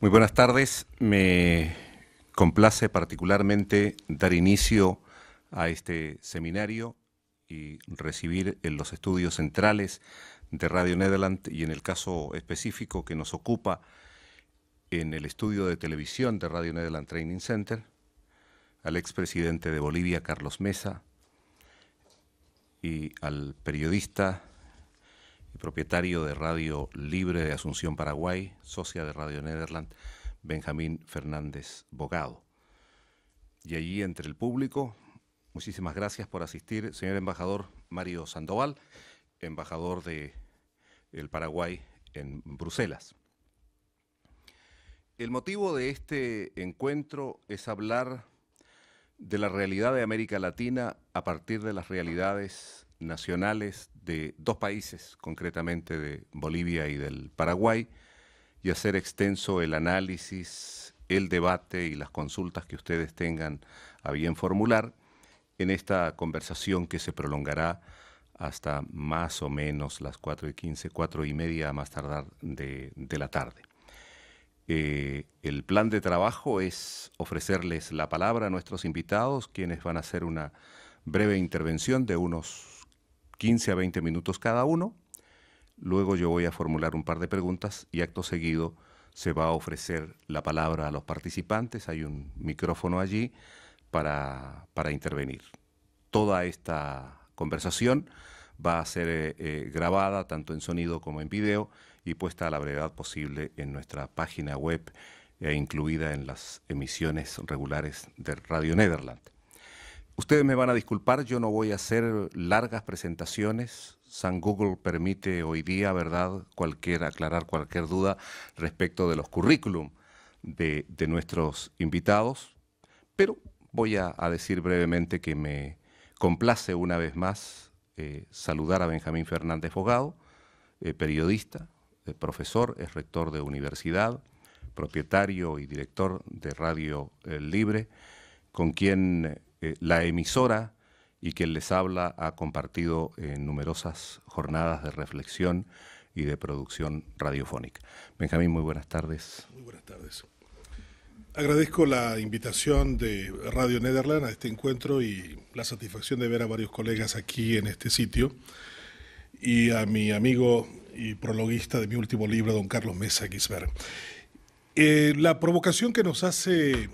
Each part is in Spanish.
Muy buenas tardes. Me complace particularmente dar inicio a este seminario y recibir en los estudios centrales de Radio Nederland y en el caso específico que nos ocupa en el estudio de televisión de Radio Nederland Training Center al expresidente de Bolivia, Carlos Mesa, y al periodista propietario de Radio Libre de Asunción Paraguay, socia de Radio Nederland, Benjamín Fernández Bogado. Y allí entre el público, muchísimas gracias por asistir, señor embajador Mario Sandoval, embajador de el Paraguay en Bruselas. El motivo de este encuentro es hablar de la realidad de América Latina a partir de las realidades nacionales de dos países, concretamente de Bolivia y del Paraguay, y hacer extenso el análisis, el debate y las consultas que ustedes tengan a bien formular en esta conversación que se prolongará hasta más o menos las 4 y 15, 4 y media a más tardar de, la tarde. Eh, el plan de trabajo es ofrecerles la palabra a nuestros invitados, quienes van a hacer una breve intervención de unos 15 a 20 minutos cada uno. Luego yo voy a formular un par de preguntas y acto seguido se va a ofrecer la palabra a los participantes. Hay un micrófono allí para, intervenir. Toda esta conversación va a ser eh, eh, grabada tanto en sonido como en video y puesta a la brevedad posible en nuestra página web e incluida en las emisiones regulares de Radio Nederland. Ustedes me van a disculpar, yo no voy a hacer largas presentaciones. San Google permite hoy día, ¿verdad?, cualquier, aclarar cualquier duda respecto de los currículum de, nuestros invitados, pero voy a, decir brevemente que me complace una vez más eh, saludar a Benjamín Fernández Fogado, eh, periodista, eh, profesor, es rector de universidad, propietario y director de Radio Libre, con quien eh, la emisora y quien les habla ha compartido en eh, numerosas jornadas de reflexión y de producción radiofónica. Benjamín, muy buenas tardes. Muy buenas tardes. Agradezco la invitación de Radio Nederland a este encuentro y la satisfacción de ver a varios colegas aquí en este sitio y a mi amigo y prologuista de mi último libro, don Carlos Mesa Gisbert. Eh, la provocación que nos hace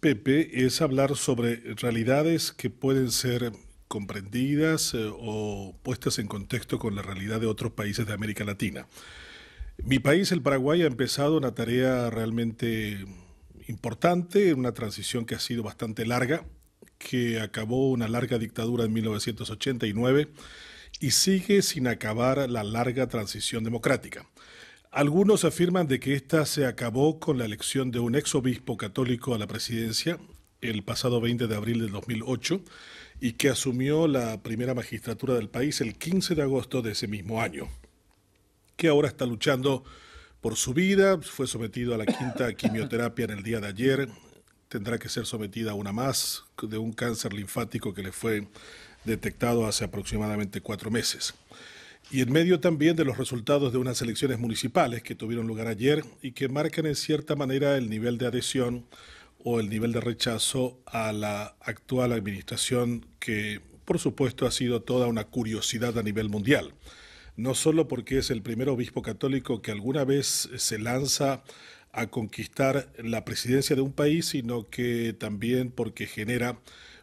Pepe, es hablar sobre realidades que pueden ser comprendidas eh, o puestas en contexto con la realidad de otros países de América Latina. Mi país, el Paraguay, ha empezado una tarea realmente importante, una transición que ha sido bastante larga, que acabó una larga dictadura en 1989 y sigue sin acabar la larga transición democrática. Algunos afirman de que esta se acabó con la elección de un exobispo católico a la presidencia el pasado 20 de abril de 2008 y que asumió la primera magistratura del país el 15 de agosto de ese mismo año, que ahora está luchando por su vida, fue sometido a la quinta quimioterapia en el día de ayer, tendrá que ser sometida a una más de un cáncer linfático que le fue detectado hace aproximadamente cuatro meses y en medio también de los resultados de unas elecciones municipales que tuvieron lugar ayer y que marcan en cierta manera el nivel de adhesión o el nivel de rechazo a la actual administración que por supuesto ha sido toda una curiosidad a nivel mundial. No solo porque es el primer obispo católico que alguna vez se lanza a conquistar la presidencia de un país, sino que también porque genera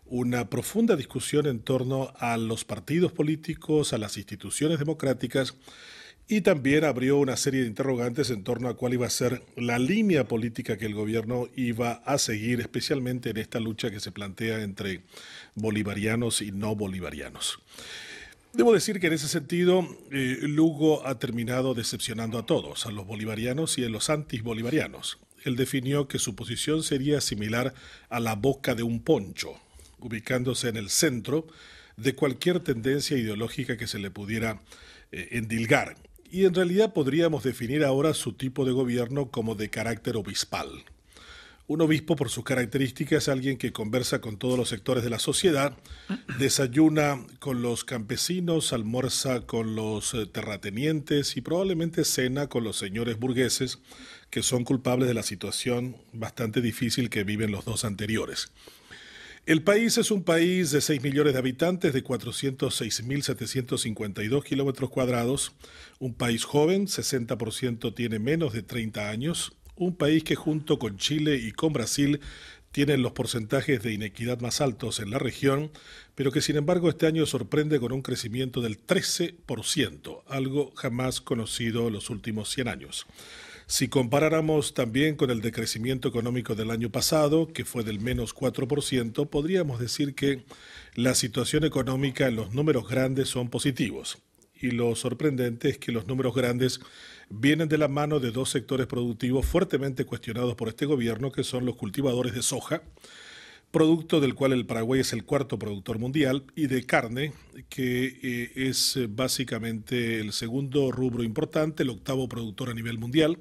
una profunda discusión en torno a los partidos políticos, a las instituciones democráticas y también abrió una serie de interrogantes en torno a cuál iba a ser la línea política que el gobierno iba a seguir, especialmente en esta lucha que se plantea entre bolivarianos y no bolivarianos. Debo decir que en ese sentido, eh, Lugo ha terminado decepcionando a todos, a los bolivarianos y a los antibolivarianos. Él definió que su posición sería similar a la boca de un poncho, ubicándose en el centro de cualquier tendencia ideológica que se le pudiera eh, endilgar. Y en realidad podríamos definir ahora su tipo de gobierno como de carácter obispal. Un obispo, por sus características, es alguien que conversa con todos los sectores de la sociedad, desayuna con los campesinos, almuerza con los eh, terratenientes y probablemente cena con los señores burgueses que son culpables de la situación bastante difícil que viven los dos anteriores. El país es un país de 6 millones de habitantes, de 406.752 kilómetros cuadrados, un país joven, 60% tiene menos de 30 años, un país que junto con Chile y con Brasil tienen los porcentajes de inequidad más altos en la región, pero que sin embargo este año sorprende con un crecimiento del 13%, algo jamás conocido en los últimos 100 años. Si comparáramos también con el decrecimiento económico del año pasado, que fue del menos 4%, podríamos decir que la situación económica en los números grandes son positivos. Y lo sorprendente es que los números grandes vienen de la mano de dos sectores productivos fuertemente cuestionados por este gobierno, que son los cultivadores de soja, producto del cual el Paraguay es el cuarto productor mundial, y de carne, que eh, es eh, básicamente el segundo rubro importante, el octavo productor a nivel mundial.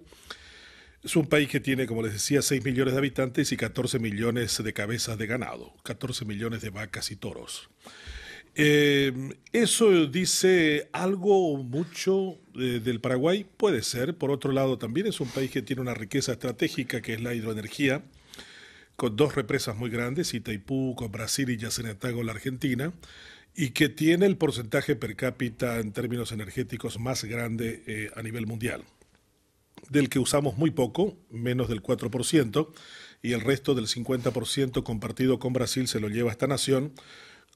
Es un país que tiene, como les decía, 6 millones de habitantes y 14 millones de cabezas de ganado, 14 millones de vacas y toros. Eh, ¿Eso dice algo mucho del Paraguay? Puede ser. Por otro lado, también es un país que tiene una riqueza estratégica, que es la hidroenergía con dos represas muy grandes, Itaipú con Brasil y Yacyretá con la Argentina, y que tiene el porcentaje per cápita en términos energéticos más grande eh, a nivel mundial, del que usamos muy poco, menos del 4%, y el resto del 50% compartido con Brasil se lo lleva esta nación,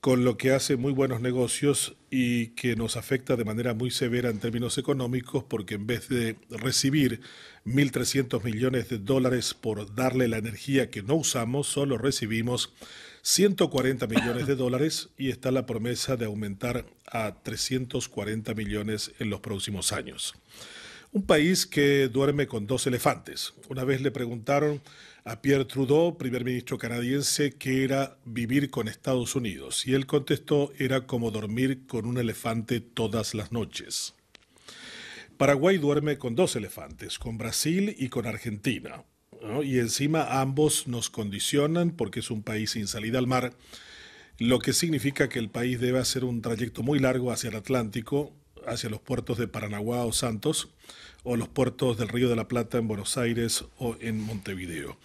con lo que hace muy buenos negocios y que nos afecta de manera muy severa en términos económicos porque en vez de recibir 1.300 millones de dólares por darle la energía que no usamos, solo recibimos 140 millones de dólares y está la promesa de aumentar a 340 millones en los próximos años un país que duerme con dos elefantes. Una vez le preguntaron a Pierre Trudeau, primer ministro canadiense, qué era vivir con Estados Unidos. Y él contestó, era como dormir con un elefante todas las noches. Paraguay duerme con dos elefantes, con Brasil y con Argentina. Y encima ambos nos condicionan porque es un país sin salida al mar, lo que significa que el país debe hacer un trayecto muy largo hacia el Atlántico hacia los puertos de Paranaguá o Santos, o los puertos del Río de la Plata en Buenos Aires o en Montevideo.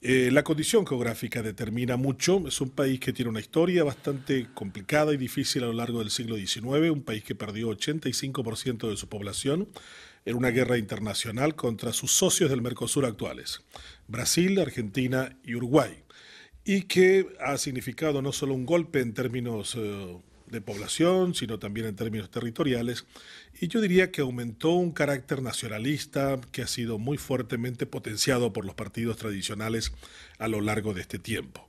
Eh, la condición geográfica determina mucho. Es un país que tiene una historia bastante complicada y difícil a lo largo del siglo XIX, un país que perdió 85% de su población en una guerra internacional contra sus socios del Mercosur actuales, Brasil, Argentina y Uruguay, y que ha significado no solo un golpe en términos eh, de población, sino también en términos territoriales, y yo diría que aumentó un carácter nacionalista que ha sido muy fuertemente potenciado por los partidos tradicionales a lo largo de este tiempo.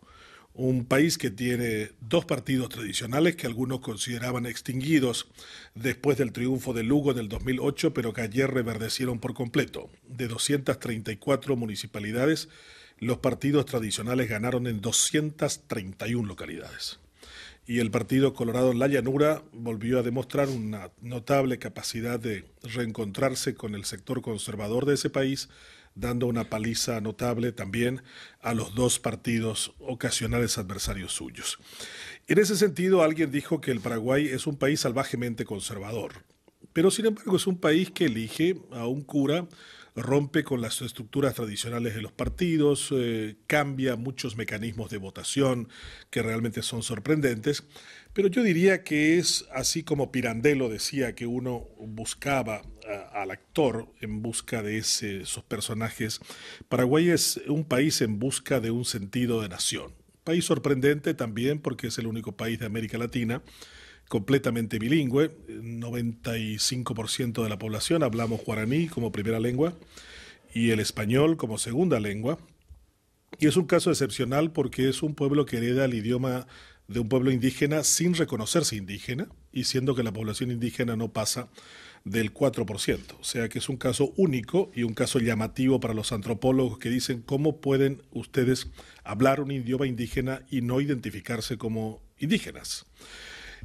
Un país que tiene dos partidos tradicionales que algunos consideraban extinguidos después del triunfo de Lugo del 2008, pero que ayer reverdecieron por completo. De 234 municipalidades, los partidos tradicionales ganaron en 231 localidades y el Partido Colorado en la Llanura volvió a demostrar una notable capacidad de reencontrarse con el sector conservador de ese país, dando una paliza notable también a los dos partidos ocasionales adversarios suyos. En ese sentido, alguien dijo que el Paraguay es un país salvajemente conservador, pero sin embargo es un país que elige a un cura rompe con las estructuras tradicionales de los partidos, eh, cambia muchos mecanismos de votación que realmente son sorprendentes, pero yo diría que es así como Pirandello decía que uno buscaba al actor en busca de esos personajes, Paraguay es un país en busca de un sentido de nación. País sorprendente también porque es el único país de América Latina completamente bilingüe, 95% de la población hablamos guaraní como primera lengua y el español como segunda lengua. Y es un caso excepcional porque es un pueblo que hereda el idioma de un pueblo indígena sin reconocerse indígena y siendo que la población indígena no pasa del 4%. O sea que es un caso único y un caso llamativo para los antropólogos que dicen cómo pueden ustedes hablar un idioma indígena y no identificarse como indígenas.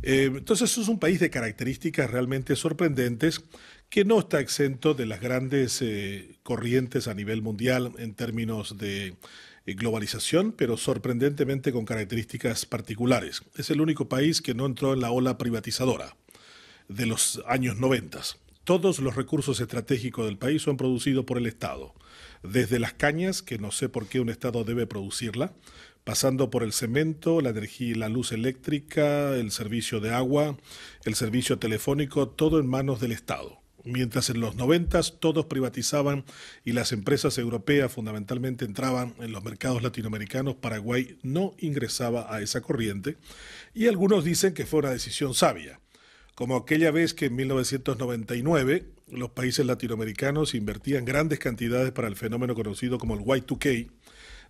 Eh, entonces es un país de características realmente sorprendentes que no está exento de las grandes eh, corrientes a nivel mundial en términos de eh, globalización, pero sorprendentemente con características particulares. Es el único país que no entró en la ola privatizadora de los años 90. Todos los recursos estratégicos del país son producidos por el Estado, desde las cañas, que no sé por qué un Estado debe producirla, pasando por el cemento, la energía, la luz eléctrica, el servicio de agua, el servicio telefónico, todo en manos del Estado. Mientras en los 90 todos privatizaban y las empresas europeas fundamentalmente entraban en los mercados latinoamericanos, Paraguay no ingresaba a esa corriente y algunos dicen que fue una decisión sabia, como aquella vez que en 1999 los países latinoamericanos invertían grandes cantidades para el fenómeno conocido como el Y2K,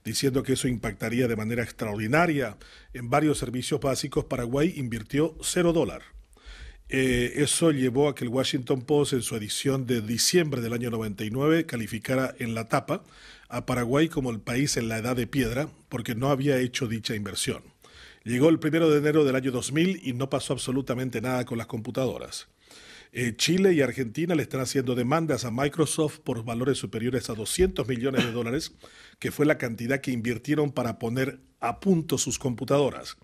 diciendo que eso impactaría de manera extraordinaria en varios servicios básicos. Paraguay invirtió cero dólar. Eh, eso llevó a que el Washington Post en su edición de diciembre del año 99 calificara en la tapa a Paraguay como el país en la edad de piedra porque no había hecho dicha inversión. Llegó el primero de enero del año 2000 y no pasó absolutamente nada con las computadoras. Eh, Chile y Argentina le están haciendo demandas a Microsoft por valores superiores a 200 millones de dólares, que fue la cantidad que invirtieron para poner a punto sus computadoras.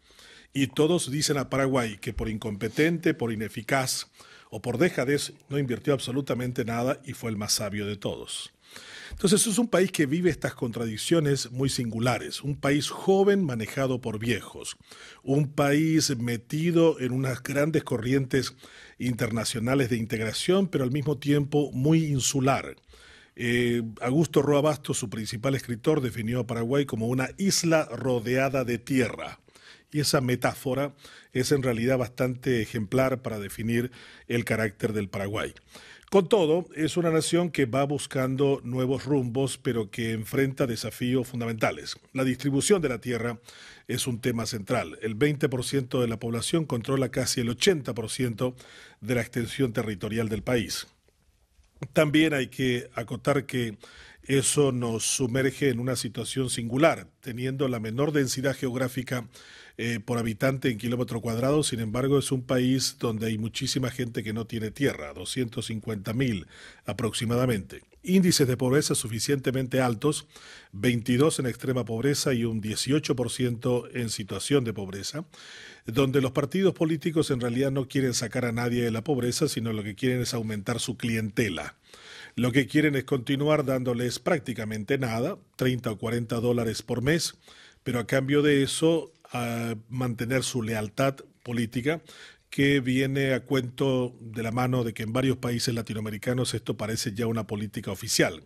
Y todos dicen a Paraguay que por incompetente, por ineficaz o por dejadez no invirtió absolutamente nada y fue el más sabio de todos. Entonces es un país que vive estas contradicciones muy singulares, un país joven manejado por viejos, un país metido en unas grandes corrientes internacionales de integración, pero al mismo tiempo muy insular. Eh, Augusto Roabasto, su principal escritor, definió a Paraguay como una isla rodeada de tierra. Y esa metáfora es en realidad bastante ejemplar para definir el carácter del Paraguay. Con todo, es una nación que va buscando nuevos rumbos, pero que enfrenta desafíos fundamentales. La distribución de la tierra es un tema central. El 20% de la población controla casi el 80% de la extensión territorial del país. También hay que acotar que eso nos sumerge en una situación singular, teniendo la menor densidad geográfica eh, por habitante en kilómetro cuadrado, sin embargo es un país donde hay muchísima gente que no tiene tierra, 250 mil aproximadamente. Índices de pobreza suficientemente altos, 22 en extrema pobreza y un 18% en situación de pobreza, donde los partidos políticos en realidad no quieren sacar a nadie de la pobreza, sino lo que quieren es aumentar su clientela. Lo que quieren es continuar dándoles prácticamente nada, 30 o 40 dólares por mes, pero a cambio de eso mantener su lealtad política que viene a cuento de la mano de que en varios países latinoamericanos esto parece ya una política oficial.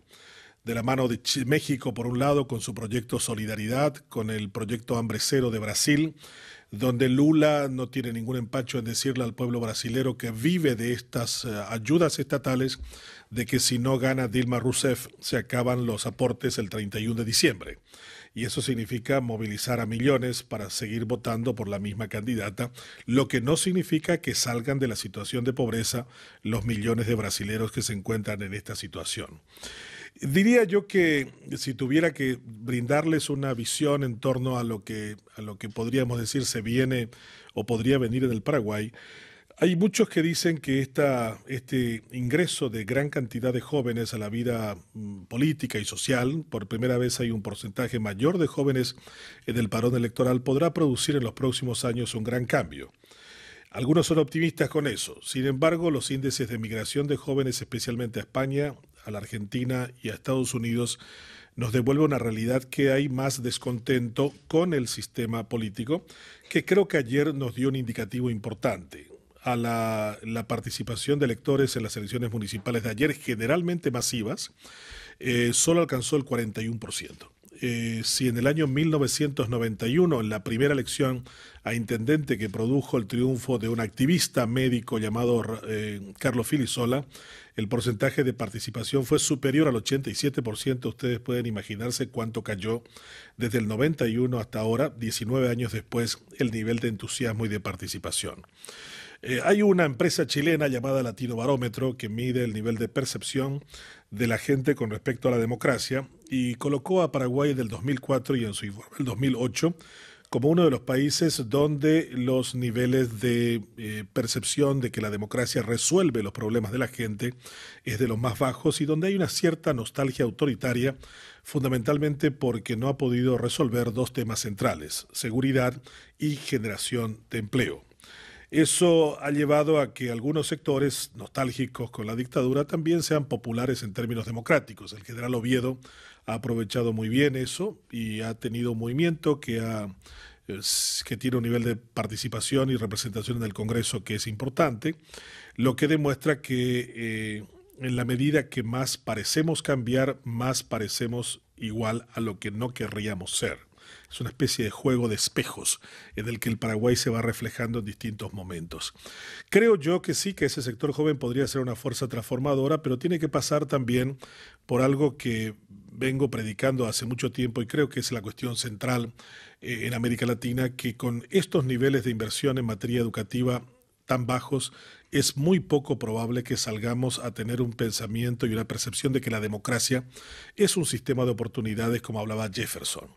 De la mano de México, por un lado, con su proyecto Solidaridad, con el proyecto Hambre Cero de Brasil, donde Lula no tiene ningún empacho en decirle al pueblo brasilero que vive de estas eh, ayudas estatales de que si no gana Dilma Rousseff se acaban los aportes el 31 de diciembre. Y eso significa movilizar a millones para seguir votando por la misma candidata, lo que no significa que salgan de la situación de pobreza los millones de brasileros que se encuentran en esta situación. Diría yo que si tuviera que brindarles una visión en torno a lo que, a lo que podríamos decir se viene o podría venir en el Paraguay, hay muchos que dicen que este ingreso de gran cantidad de jóvenes a la vida mm, política y social, por primera vez hay un porcentaje mayor de jóvenes en eh, el parón electoral, podrá producir en los próximos años un gran cambio. Algunos son optimistas con eso. Sin embargo, los índices de migración de jóvenes, especialmente a España, a la Argentina y a Estados Unidos, nos devuelve una realidad que hay más descontento con el sistema político, que creo que ayer nos dio un indicativo importante a la, participación de electores en las elecciones municipales de ayer, generalmente masivas, eh, solo alcanzó el 41%. Eh, si en el año 1991, en la primera elección a intendente que produjo el triunfo de un activista médico llamado eh, Carlos Filisola, el porcentaje de participación fue superior al 87%, ustedes pueden imaginarse cuánto cayó desde el 91 hasta ahora, 19 años después, el nivel de entusiasmo y de participación. Eh, hay una empresa chilena llamada Latino Barómetro que mide el nivel de percepción de la gente con respecto a la democracia y colocó a Paraguay del 2004 y en su informe del 2008 como uno de los países donde los niveles de eh, percepción de que la democracia resuelve los problemas de la gente es de los más bajos y donde hay una cierta nostalgia autoritaria, fundamentalmente porque no ha podido resolver dos temas centrales, seguridad y generación de empleo. Eso ha llevado a que algunos sectores nostálgicos con la dictadura también sean populares en términos democráticos. El general Oviedo ha aprovechado muy bien eso y ha tenido un movimiento que, tiene un nivel de participación y representación en el Congreso que es importante, lo que demuestra que eh, en la medida que más parecemos cambiar, más parecemos igual a lo que no querríamos ser. Es una especie de juego de espejos en el que el Paraguay se va reflejando en distintos momentos. Creo yo que sí, que ese sector joven podría ser una fuerza transformadora, pero tiene que pasar también por algo que vengo predicando hace mucho tiempo y creo que es la cuestión central eh, en América Latina, que con estos niveles de inversión en materia educativa tan bajos, es muy poco probable que salgamos a tener un pensamiento y una percepción de que la democracia es un sistema de oportunidades como hablaba Jefferson.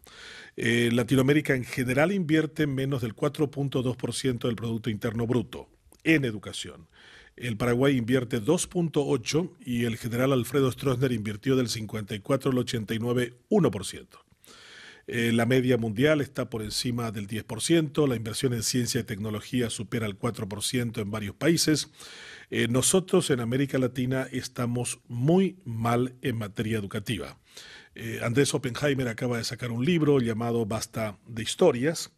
Eh, Latinoamérica en general invierte menos del 4.2% del Producto Interno Bruto en educación. El Paraguay invierte 2.8% y el general Alfredo Stroessner invirtió del 54 al 89, 1%. Eh, la media mundial está por encima del 10%, la inversión en ciencia y tecnología supera el 4% en varios países. Eh, nosotros en América Latina estamos muy mal en materia educativa. Eh, Andrés Oppenheimer acaba de sacar un libro llamado Basta de Historias,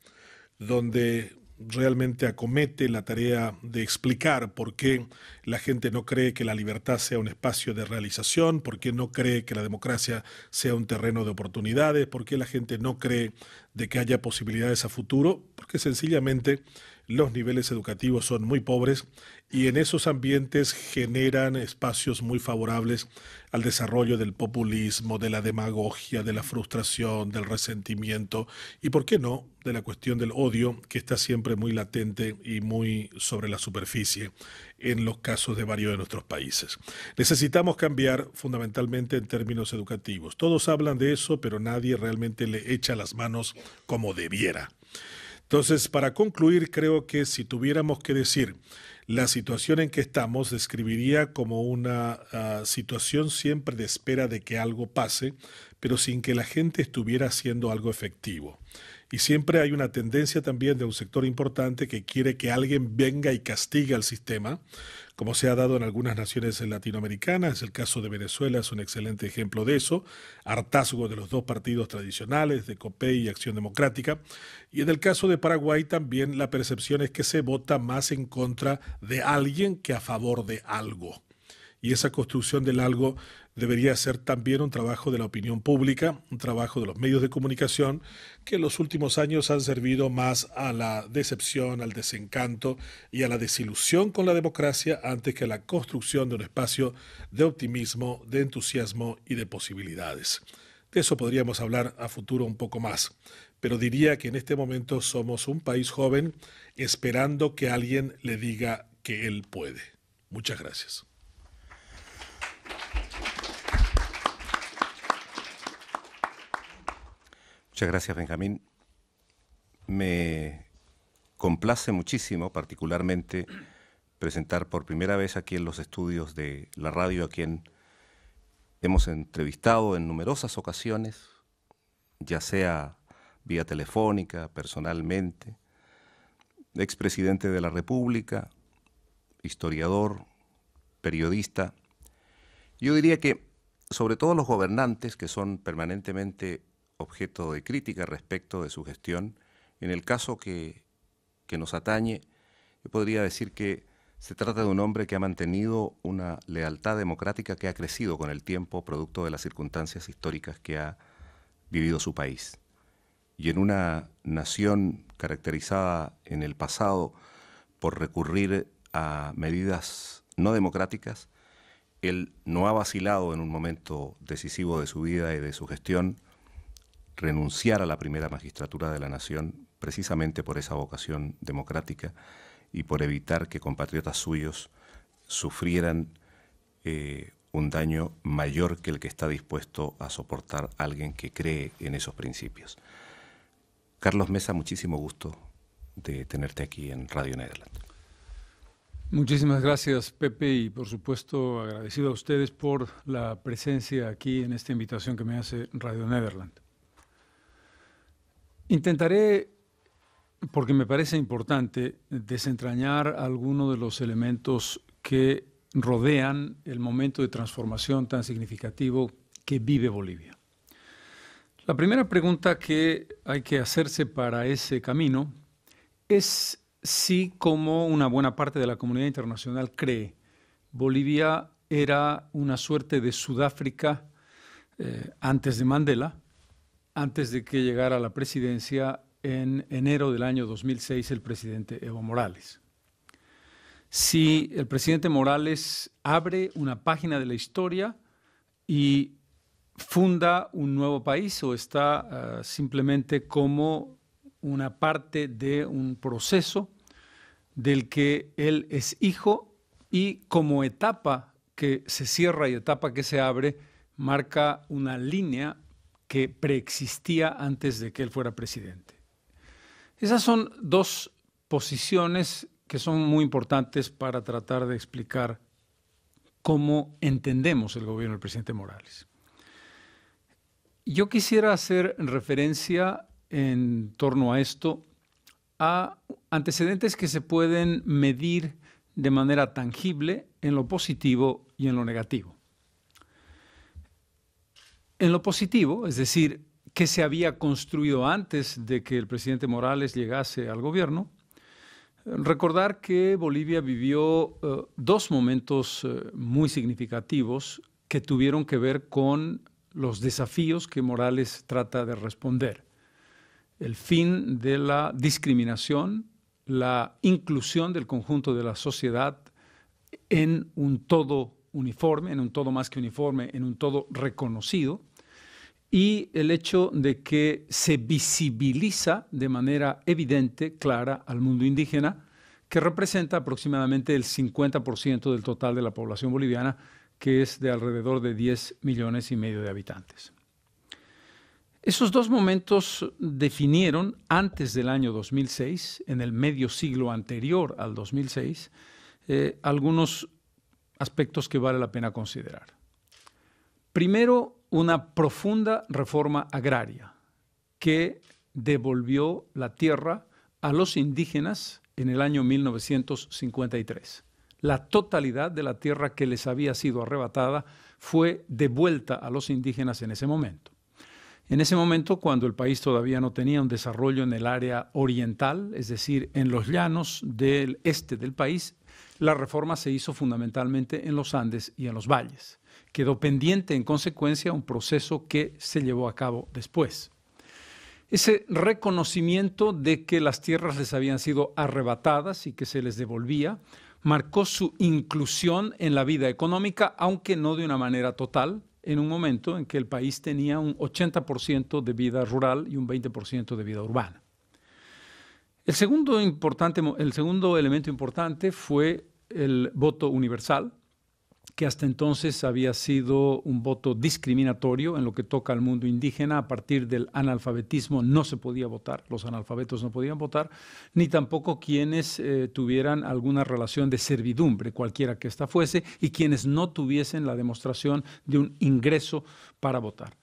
donde realmente acomete la tarea de explicar por qué la gente no cree que la libertad sea un espacio de realización, por qué no cree que la democracia sea un terreno de oportunidades, por qué la gente no cree de que haya posibilidades a futuro, porque sencillamente los niveles educativos son muy pobres y en esos ambientes generan espacios muy favorables al desarrollo del populismo, de la demagogia, de la frustración, del resentimiento y, por qué no, de la cuestión del odio que está siempre muy latente y muy sobre la superficie en los casos de varios de nuestros países. Necesitamos cambiar fundamentalmente en términos educativos. Todos hablan de eso, pero nadie realmente le echa las manos como debiera. Entonces, para concluir, creo que si tuviéramos que decir la situación en que estamos, describiría como una ah, situación siempre de espera de que algo pase, pero sin que la gente estuviera haciendo algo efectivo. Y siempre hay una tendencia también de un sector importante que quiere que alguien venga y castigue al sistema, como se ha dado en algunas naciones latinoamericanas. El caso de Venezuela es un excelente ejemplo de eso, hartazgo de los dos partidos tradicionales, de COPEI y Acción Democrática. Y en el caso de Paraguay también la percepción es que se vota más en contra de alguien que a favor de algo y esa construcción del algo debería ser también un trabajo de la opinión pública, un trabajo de los medios de comunicación, que en los últimos años han servido más a la decepción, al desencanto y a la desilusión con la democracia antes que a la construcción de un espacio de optimismo, de entusiasmo y de posibilidades. De eso podríamos hablar a futuro un poco más, pero diría que en este momento somos un país joven esperando que alguien le diga que él puede. Muchas gracias. Muchas gracias, Benjamín. Me complace muchísimo, particularmente, presentar por primera vez aquí en los estudios de la radio, a quien hemos entrevistado en numerosas ocasiones, ya sea vía telefónica, personalmente, expresidente de la República, historiador, periodista. Yo diría que sobre todo los gobernantes que son permanentemente objeto de crítica respecto de su gestión. En el caso que, nos atañe, yo podría decir que se trata de un hombre que ha mantenido una lealtad democrática que ha crecido con el tiempo, producto de las circunstancias históricas que ha vivido su país. Y en una nación caracterizada en el pasado por recurrir a medidas no democráticas, él no ha vacilado en un momento decisivo de su vida y de su gestión renunciar a la primera magistratura de la Nación precisamente por esa vocación democrática y por evitar que compatriotas suyos sufrieran eh, un daño mayor que el que está dispuesto a soportar alguien que cree en esos principios. Carlos Mesa, muchísimo gusto de tenerte aquí en Radio Nederland. Muchísimas gracias, Pepe, y por supuesto agradecido a ustedes por la presencia aquí en esta invitación que me hace Radio Nederland. Intentaré, porque me parece importante, desentrañar algunos de los elementos que rodean el momento de transformación tan significativo que vive Bolivia. La primera pregunta que hay que hacerse para ese camino es si, como una buena parte de la comunidad internacional cree, Bolivia era una suerte de Sudáfrica eh, antes de Mandela, antes de que llegara a la presidencia en enero del año 2006 el presidente Evo Morales. Si el presidente Morales abre una página de la historia y funda un nuevo país o está ah, simplemente como una parte de un proceso del que él es hijo y como etapa que se cierra y etapa que se abre, marca una línea que preexistía antes de que él fuera presidente. Esas son dos posiciones que son muy importantes para tratar de explicar cómo entendemos el gobierno del presidente Morales. Yo quisiera hacer referencia en torno a esto a antecedentes que se pueden medir de manera tangible en lo positivo y en lo negativo en lo positivo, es decir, que se había construido antes de que el presidente Morales llegase al gobierno, recordar que Bolivia vivió eh, dos momentos eh, muy significativos que tuvieron que ver con los desafíos que Morales trata de responder. El fin de la discriminación, la inclusión del conjunto de la sociedad en un todo uniforme, en un todo más que uniforme, en un todo reconocido, y el hecho de que se visibiliza de manera evidente, clara, al mundo indígena, que representa aproximadamente el 50% del total de la población boliviana, que es de alrededor de 10 millones y medio de habitantes. Esos dos momentos definieron, antes del año 2006, en el medio siglo anterior al 2006, eh, algunos aspectos que vale la pena considerar. Primero, una profunda reforma agraria que devolvió la tierra a los indígenas en el año 1953. La totalidad de la tierra que les había sido arrebatada fue devuelta a los indígenas en ese momento. En ese momento, cuando el país todavía no tenía un desarrollo en el área oriental, es decir, en los llanos del este del país, la reforma se hizo fundamentalmente en los Andes y en los valles quedó pendiente en consecuencia un proceso que se llevó a cabo después. Ese reconocimiento de que las tierras les habían sido arrebatadas y que se les devolvía marcó su inclusión en la vida económica, aunque no de una manera total, en un momento en que el país tenía un 80% de vida rural y un 20% de vida urbana. El segundo, importante, el segundo elemento importante fue el voto universal, que hasta entonces había sido un voto discriminatorio en lo que toca al mundo indígena. A partir del analfabetismo no se podía votar, los analfabetos no podían votar, ni tampoco quienes eh, tuvieran alguna relación de servidumbre, cualquiera que ésta fuese, y quienes no tuviesen la demostración de un ingreso para votar.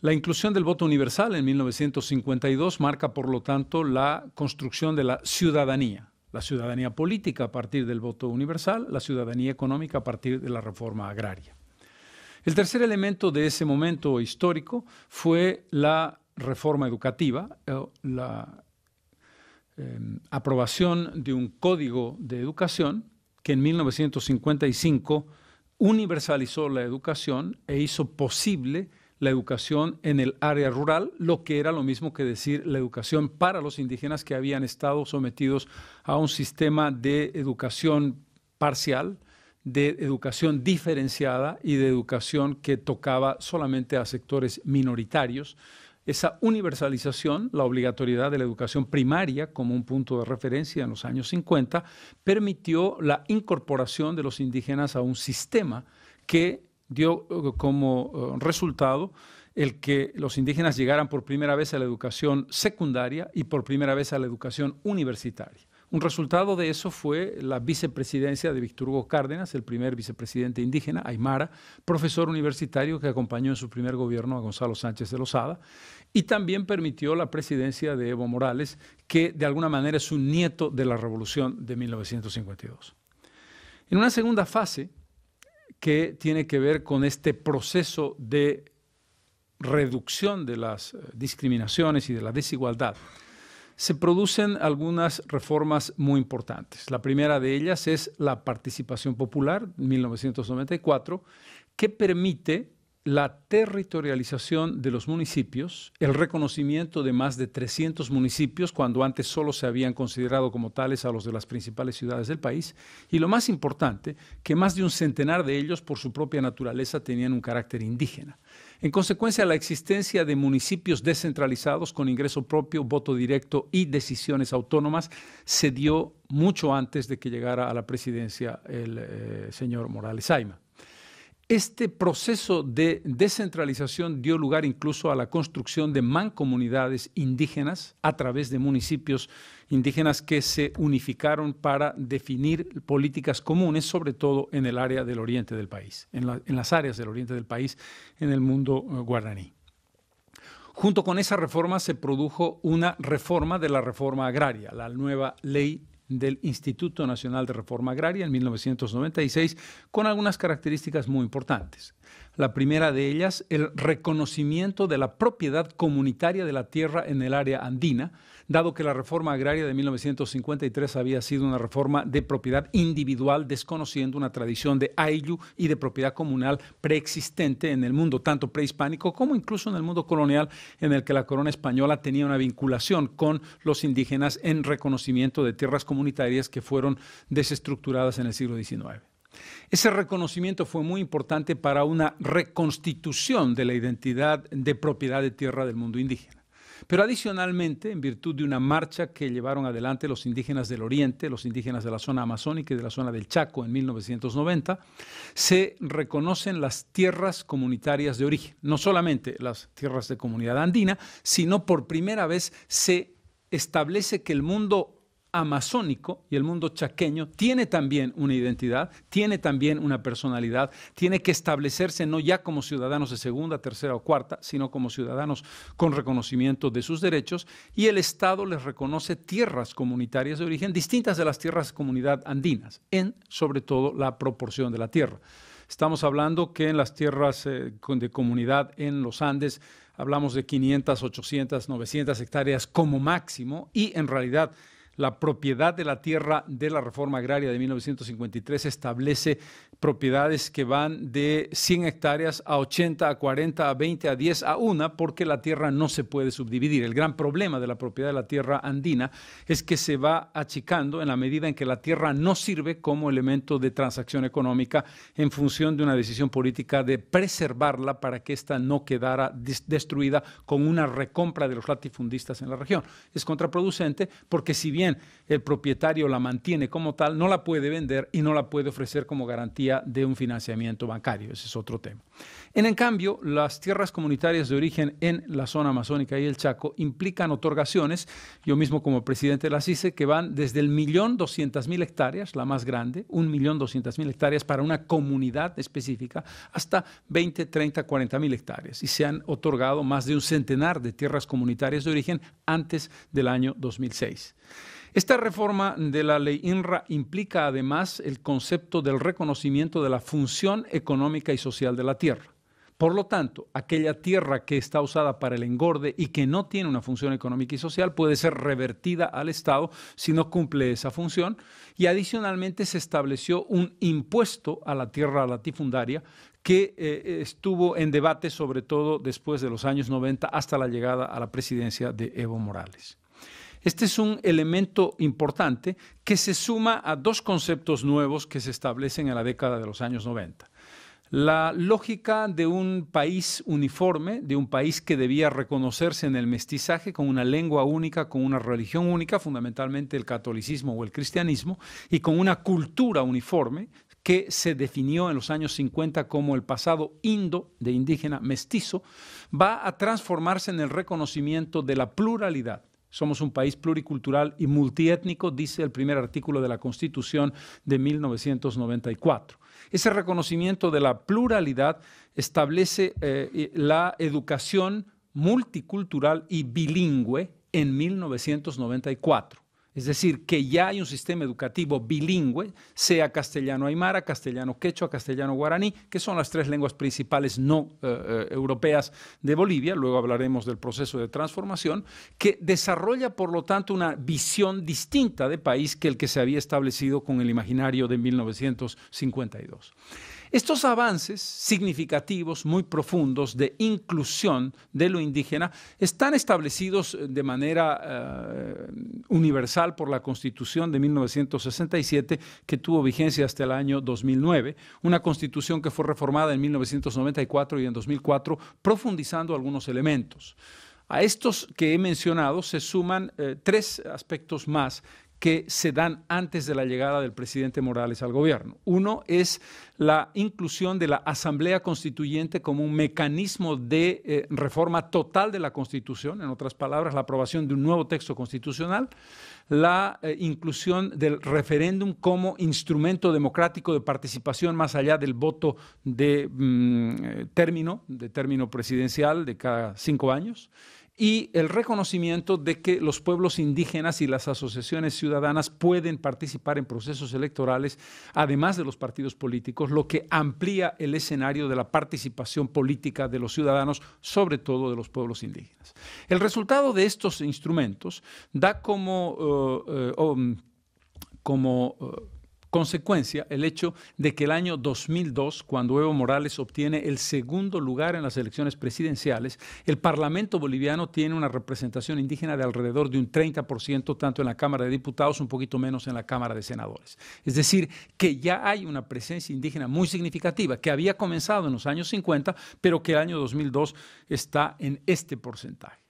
La inclusión del voto universal en 1952 marca, por lo tanto, la construcción de la ciudadanía, la ciudadanía política a partir del voto universal, la ciudadanía económica a partir de la reforma agraria. El tercer elemento de ese momento histórico fue la reforma educativa, eh, la em, aprobación de un código de educación que en 1955 universalizó la educación e hizo posible la educación en el área rural, lo que era lo mismo que decir la educación para los indígenas que habían estado sometidos a un sistema de educación parcial, de educación diferenciada y de educación que tocaba solamente a sectores minoritarios. Esa universalización, la obligatoriedad de la educación primaria como un punto de referencia en los años 50, permitió la incorporación de los indígenas a un sistema que dio eh, como eh, resultado el que los indígenas llegaran por primera vez a la educación secundaria y por primera vez a la educación universitaria. Un resultado de eso fue la vicepresidencia de Víctor Hugo Cárdenas, el primer vicepresidente indígena, Aymara, profesor universitario que acompañó en su primer gobierno a Gonzalo Sánchez de Lozada, y también permitió la presidencia de Evo Morales, que de alguna manera es un nieto de la revolución de 1952. En una segunda fase, que tiene que ver con este proceso de reducción de las eh, discriminaciones y de la desigualdad, se producen algunas reformas muy importantes. La primera de ellas es la participación popular, 1994, que permite la territorialización de los municipios, el reconocimiento de más de 300 municipios, cuando antes solo se habían considerado como tales a los de las principales ciudades del país, y lo más importante, que más de un centenar de ellos por su propia naturaleza tenían un carácter indígena. En consecuencia, la existencia de municipios descentralizados con ingreso propio, voto directo y decisiones autónomas se dio mucho antes de que llegara a la presidencia el eh, señor Morales Aima. Este proceso de descentralización dio lugar incluso a la construcción de mancomunidades indígenas a través de municipios indígenas que se unificaron para definir políticas comunes, sobre todo en el área del oriente del país, en, las áreas del oriente del país, en el mundo eh, guaraní. Junto con esa reforma se produjo una reforma de la reforma agraria, la nueva ley del Instituto Nacional de Reforma Agraria en 1996, con algunas características muy importantes. La primera de ellas, el reconocimiento de la propiedad comunitaria de la tierra en el área andina, dado que la reforma agraria de 1953 había sido una reforma de propiedad individual, desconociendo una tradición de ayllu y de propiedad comunal preexistente en el mundo, tanto prehispánico como incluso en el mundo colonial, en el que la corona española tenía una vinculación con los indígenas en reconocimiento de tierras comunitarias que fueron desestructuradas en el siglo XIX. Ese reconocimiento fue muy importante para una reconstitución de la identidad de propiedad de tierra del mundo indígena. Pero adicionalmente, en virtud de una marcha que llevaron adelante los indígenas del Oriente, los indígenas de la zona amazónica y de la zona del Chaco en 1990, se reconocen las tierras comunitarias de origen, no solamente las tierras de comunidad andina, sino por primera vez se establece que el mundo amazónico y el mundo chaqueño tiene también una identidad, tiene también una personalidad, tiene que establecerse no ya como ciudadanos de segunda, tercera o cuarta, sino como ciudadanos con reconocimiento de sus derechos y el Estado les reconoce tierras comunitarias de origen distintas de las tierras de comunidad andinas, en sobre todo la proporción de la tierra. Estamos hablando que en las tierras eh, de comunidad en los Andes hablamos de 500, 800, 900 hectáreas como máximo y en realidad la propiedad de la tierra de la reforma agraria de 1953 establece propiedades que van de 100 hectáreas a 80, a 40, a 20, a 10, a 1, porque la tierra no se puede subdividir. El gran problema de la propiedad de la tierra andina es que se va achicando en la medida en que la tierra no sirve como elemento de transacción económica en función de una decisión política de preservarla para que ésta no quedara destruida con una recompra de los latifundistas en la región. Es contraproducente porque si bien el propietario la mantiene como tal, no la puede vender y no la puede ofrecer como garantía de un financiamiento bancario. Ese es otro tema. En cambio, las tierras comunitarias de origen en la zona amazónica y el Chaco implican otorgaciones, yo mismo como presidente de la que van desde el millón doscientas mil hectáreas, la más grande, un millón doscientas mil hectáreas para una comunidad específica, hasta 20, 30, 40.000 mil hectáreas. Y se han otorgado más de un centenar de tierras comunitarias de origen antes del año 2006. Esta reforma de la ley INRA implica además el concepto del reconocimiento de la función económica y social de la tierra. Por lo tanto, aquella tierra que está usada para el engorde y que no tiene una función económica y social puede ser revertida al Estado si no cumple esa función. Y adicionalmente se estableció un impuesto a la tierra latifundaria que eh, estuvo en debate sobre todo después de los años 90 hasta la llegada a la presidencia de Evo Morales. Este es un elemento importante que se suma a dos conceptos nuevos que se establecen en la década de los años 90. La lógica de un país uniforme, de un país que debía reconocerse en el mestizaje con una lengua única, con una religión única, fundamentalmente el catolicismo o el cristianismo, y con una cultura uniforme, que se definió en los años 50 como el pasado indo de indígena mestizo, va a transformarse en el reconocimiento de la pluralidad somos un país pluricultural y multiétnico, dice el primer artículo de la Constitución de 1994. Ese reconocimiento de la pluralidad establece eh, eh, la educación multicultural y bilingüe en 1994. Es decir, que ya hay un sistema educativo bilingüe, sea castellano-aymara, castellano-quechua, castellano-guaraní, que son las tres lenguas principales no eh, eh, europeas de Bolivia, luego hablaremos del proceso de transformación, que desarrolla, por lo tanto, una visión distinta de país que el que se había establecido con el imaginario de 1952. Estos avances significativos, muy profundos, de inclusión de lo indígena, están establecidos eh, de manera eh, universal por la Constitución de 1967, que tuvo vigencia hasta el año 2009, una constitución que fue reformada en 1994 y en 2004, profundizando algunos elementos. A estos que he mencionado se suman eh, tres aspectos más que se dan antes de la llegada del presidente Morales al gobierno. Uno es la inclusión de la Asamblea Constituyente como un mecanismo de eh, reforma total de la Constitución, en otras palabras, la aprobación de un nuevo texto constitucional, la eh, inclusión del referéndum como instrumento democrático de participación más allá del voto de mm, eh, término, de término presidencial de cada cinco años y el reconocimiento de que los pueblos indígenas y las asociaciones ciudadanas pueden participar en procesos electorales, además de los partidos políticos, lo que amplía el escenario de la participación política de los ciudadanos, sobre todo de los pueblos indígenas. El resultado de estos instrumentos da como... Eh, eh, como eh, consecuencia el hecho de que el año 2002, cuando Evo Morales obtiene el segundo lugar en las elecciones presidenciales, el Parlamento boliviano tiene una representación indígena de alrededor de un 30%, tanto en la Cámara de Diputados, un poquito menos en la Cámara de Senadores. Es decir, que ya hay una presencia indígena muy significativa, que había comenzado en los años 50, pero que el año 2002 está en este porcentaje.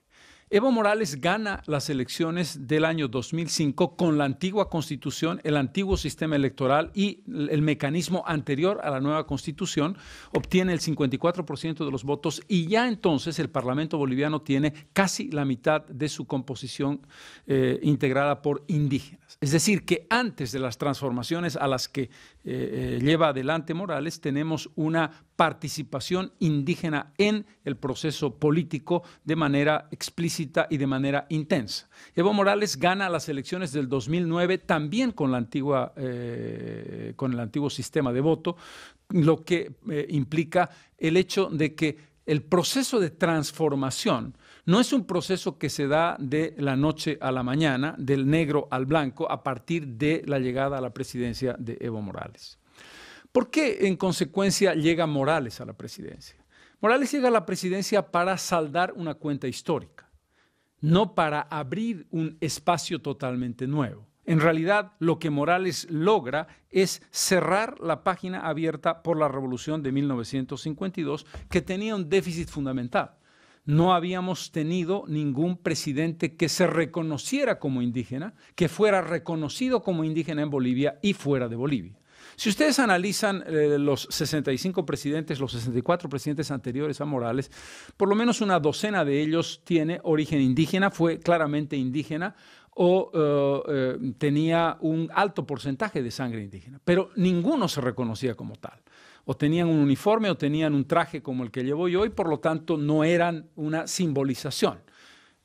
Evo Morales gana las elecciones del año 2005 con la antigua constitución, el antiguo sistema electoral y el mecanismo anterior a la nueva constitución. Obtiene el 54% de los votos y ya entonces el Parlamento boliviano tiene casi la mitad de su composición eh, integrada por indígenas. Es decir, que antes de las transformaciones a las que eh, eh, lleva adelante Morales, tenemos una participación indígena en el proceso político de manera explícita y de manera intensa. Evo Morales gana las elecciones del 2009 también con, la antigua, eh, con el antiguo sistema de voto, lo que implica el hecho de que el proceso de transformación no es un proceso que se da de la noche a la mañana, del negro al blanco, a partir de la llegada a la presidencia de Evo Morales. ¿Por qué en consecuencia llega Morales a la presidencia? Morales llega a la presidencia para saldar una cuenta histórica, no para abrir un espacio totalmente nuevo. En realidad, lo que Morales logra es cerrar la página abierta por la revolución de 1952, que tenía un déficit fundamental no habíamos tenido ningún presidente que se reconociera como indígena, que fuera reconocido como indígena en Bolivia y fuera de Bolivia. Si ustedes analizan eh, los 65 presidentes, los 64 presidentes anteriores a Morales, por lo menos una docena de ellos tiene origen indígena, fue claramente indígena o eh, eh, tenía un alto porcentaje de sangre indígena, pero ninguno se reconocía como tal o tenían un uniforme o tenían un traje como el que llevo yo y por lo tanto no eran una simbolización.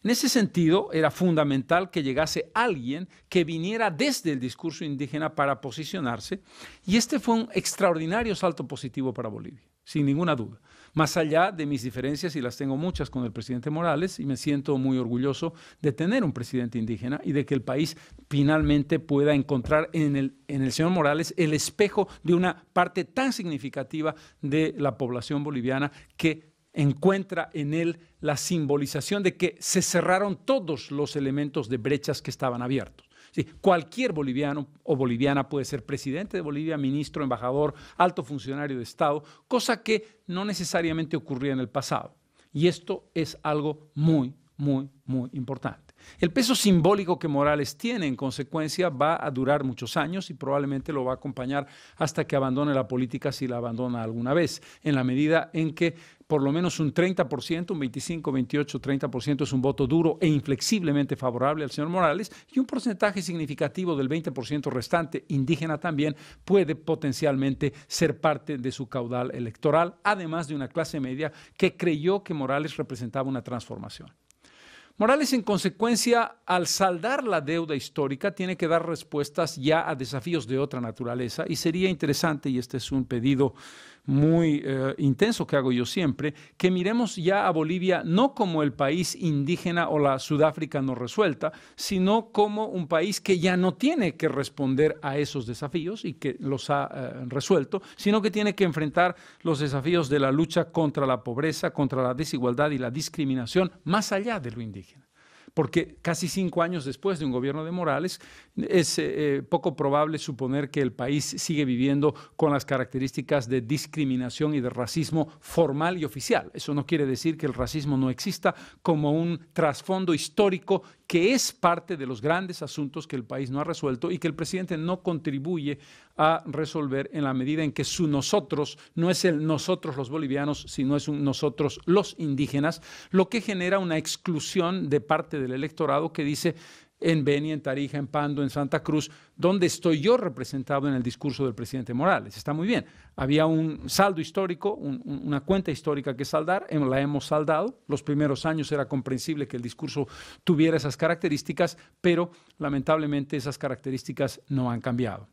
En ese sentido, era fundamental que llegase alguien que viniera desde el discurso indígena para posicionarse y este fue un extraordinario salto positivo para Bolivia, sin ninguna duda. Más allá de mis diferencias, y las tengo muchas con el presidente Morales, y me siento muy orgulloso de tener un presidente indígena y de que el país finalmente pueda encontrar en el, señor Morales el espejo de una parte tan significativa de la población boliviana que encuentra en él la simbolización de que se cerraron todos los elementos de brechas que estaban abiertos cualquier boliviano o boliviana puede ser presidente de Bolivia, ministro, embajador, alto funcionario de Estado, cosa que no necesariamente ocurría en el pasado. Y esto es algo muy, muy, muy importante. El peso simbólico que Morales tiene, en consecuencia, va a durar muchos años y probablemente lo va a acompañar hasta que abandone la política si la abandona alguna vez, en la medida en que por lo menos un 30%, un 25, 28, 30% es un voto duro e inflexiblemente favorable al señor Morales y un porcentaje significativo del 20% restante indígena también puede potencialmente ser parte de su caudal electoral, además de una clase media que creyó que Morales representaba una transformación. Morales, en consecuencia, al saldar la deuda histórica, tiene que dar respuestas ya a desafíos de otra naturaleza y sería interesante, y este es un pedido muy eh, intenso que hago yo siempre, que miremos ya a Bolivia no como el país indígena o la Sudáfrica no resuelta, sino como un país que ya no tiene que responder a esos desafíos y que los ha eh, resuelto, sino que tiene que enfrentar los desafíos de la lucha contra la pobreza, contra la desigualdad y la discriminación más allá de lo indígena porque casi cinco años después de un gobierno de Morales, es eh, eh, poco probable suponer que el país sigue viviendo con las características de discriminación y de racismo formal y oficial. Eso no quiere decir que el racismo no exista como un trasfondo histórico que es parte de los grandes asuntos que el país no ha resuelto y que el presidente no contribuye a resolver en la medida en que su nosotros no es el nosotros los bolivianos, sino es un nosotros los indígenas, lo que genera una exclusión de parte del electorado que dice, en Beni, en Tarija, en Pando, en Santa Cruz, donde estoy yo representado en el discurso del presidente Morales. Está muy bien. Había un saldo histórico, una cuenta histórica que saldar, em, la hemos saldado. Los primeros años era comprensible que el discurso tuviera esas características, pero lamentablemente esas características no han cambiado.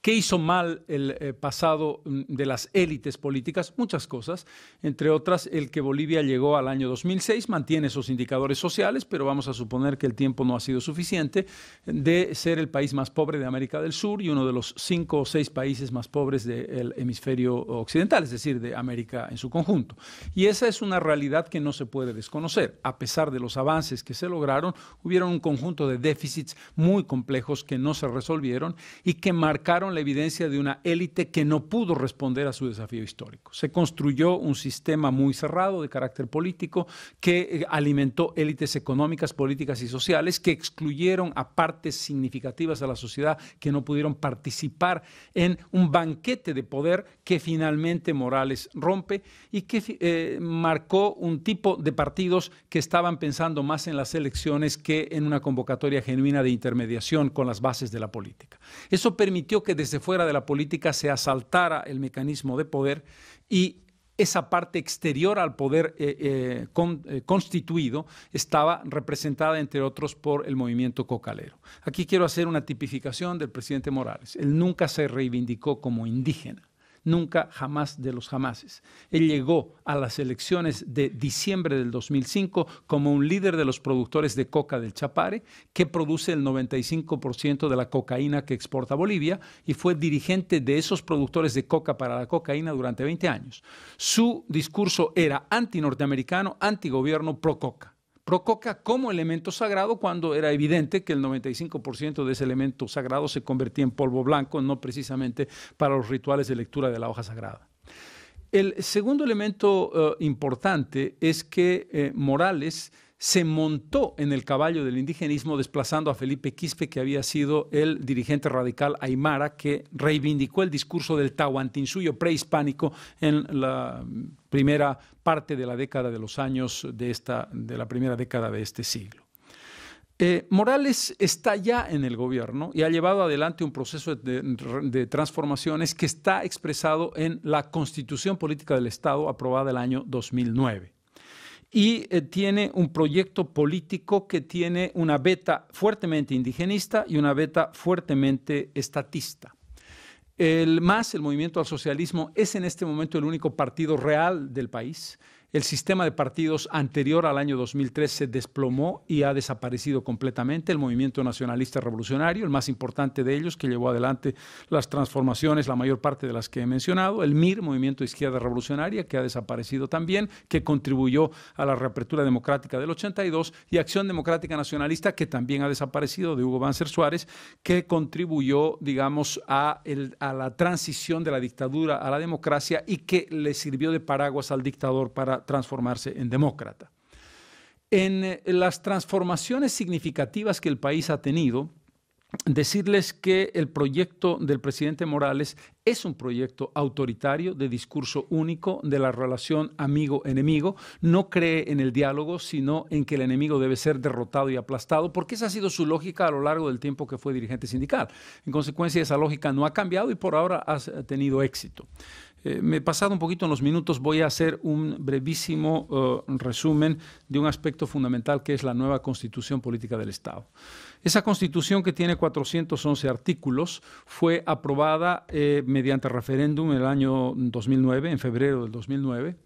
¿Qué hizo mal el eh, pasado mm, de las élites políticas? Muchas cosas, entre otras el que Bolivia llegó al año 2006, mantiene esos indicadores sociales, pero vamos a suponer que el tiempo no ha sido suficiente, de ser el país más pobre de América del Sur y uno de los cinco o seis países más pobres del hemisferio occidental, es decir, de América en su conjunto. Y esa es una realidad que no se puede desconocer. A pesar de los avances que se lograron, hubieron un conjunto de déficits muy complejos que no se resolvieron y que marcaron la evidencia de una élite que no pudo responder a su desafío histórico. Se construyó un sistema muy cerrado de carácter político que eh, alimentó élites económicas, políticas y sociales que excluyeron a partes significativas de la sociedad que no pudieron participar en un banquete de poder que finalmente Morales rompe y que eh, marcó un tipo de partidos que estaban pensando más en las elecciones que en una convocatoria genuina de intermediación con las bases de la política. Eso permitió que desde fuera de la política se asaltara el mecanismo de poder y esa parte exterior al poder eh, eh, eh, constituido estaba representada, entre otros, por el movimiento cocalero. Aquí quiero hacer una tipificación del presidente Morales. Él nunca se reivindicó como indígena nunca jamás de los jamases. Él llegó a las elecciones de diciembre del 2005 como un líder de los productores de coca del Chapare, que produce el 95% de la cocaína que exporta Bolivia, y fue dirigente de esos productores de coca para la cocaína durante 20 años. Su discurso era antinorteamericano, antigobierno, pro-coca. Prococa como elemento sagrado cuando era evidente que el 95% de ese elemento sagrado se convertía en polvo blanco, no precisamente para los rituales de lectura de la hoja sagrada. El segundo elemento eh, importante es que eh, Morales se montó en el caballo del indigenismo desplazando a Felipe Quispe, que había sido el dirigente radical aymara que reivindicó el discurso del Tahuantinsuyo prehispánico en la primera parte de la década de los años de, esta, de la primera década de este siglo. Eh, Morales está ya en el gobierno y ha llevado adelante un proceso de, de, transformaciones que está expresado en la Constitución Política del Estado aprobada el año 2009 y eh, tiene un proyecto político que tiene una beta fuertemente indigenista y una beta fuertemente estatista. El MAS, el Movimiento al Socialismo, es en este momento el único partido real del país el sistema de partidos anterior al año 2003 se desplomó y ha desaparecido completamente. El movimiento nacionalista revolucionario, el más importante de ellos, que llevó adelante las transformaciones, la mayor parte de las que he mencionado. El MIR, Movimiento Izquierda Revolucionaria, que ha desaparecido también, que contribuyó a la reapertura democrática del 82. Y Acción Democrática Nacionalista, que también ha desaparecido, de Hugo Banzer Suárez, que contribuyó, digamos, a, a la transición de la dictadura a la democracia y que le sirvió de paraguas al dictador para transformarse en demócrata. En eh, las transformaciones significativas que el país ha tenido, decirles que el proyecto del presidente Morales es un proyecto autoritario de discurso único de la relación amigo-enemigo. No cree en el diálogo, sino en que el enemigo debe ser derrotado y aplastado, porque esa ha sido su lógica a lo largo del tiempo que fue dirigente sindical. En consecuencia, esa lógica no ha cambiado y por ahora ha eh, tenido éxito. Eh, me he pasado un poquito en los minutos, voy a hacer un brevísimo eh, resumen de un aspecto fundamental que es la nueva constitución política del Estado. Esa constitución que tiene 411 artículos fue aprobada eh, mediante referéndum en el año 2009, en febrero del 2009,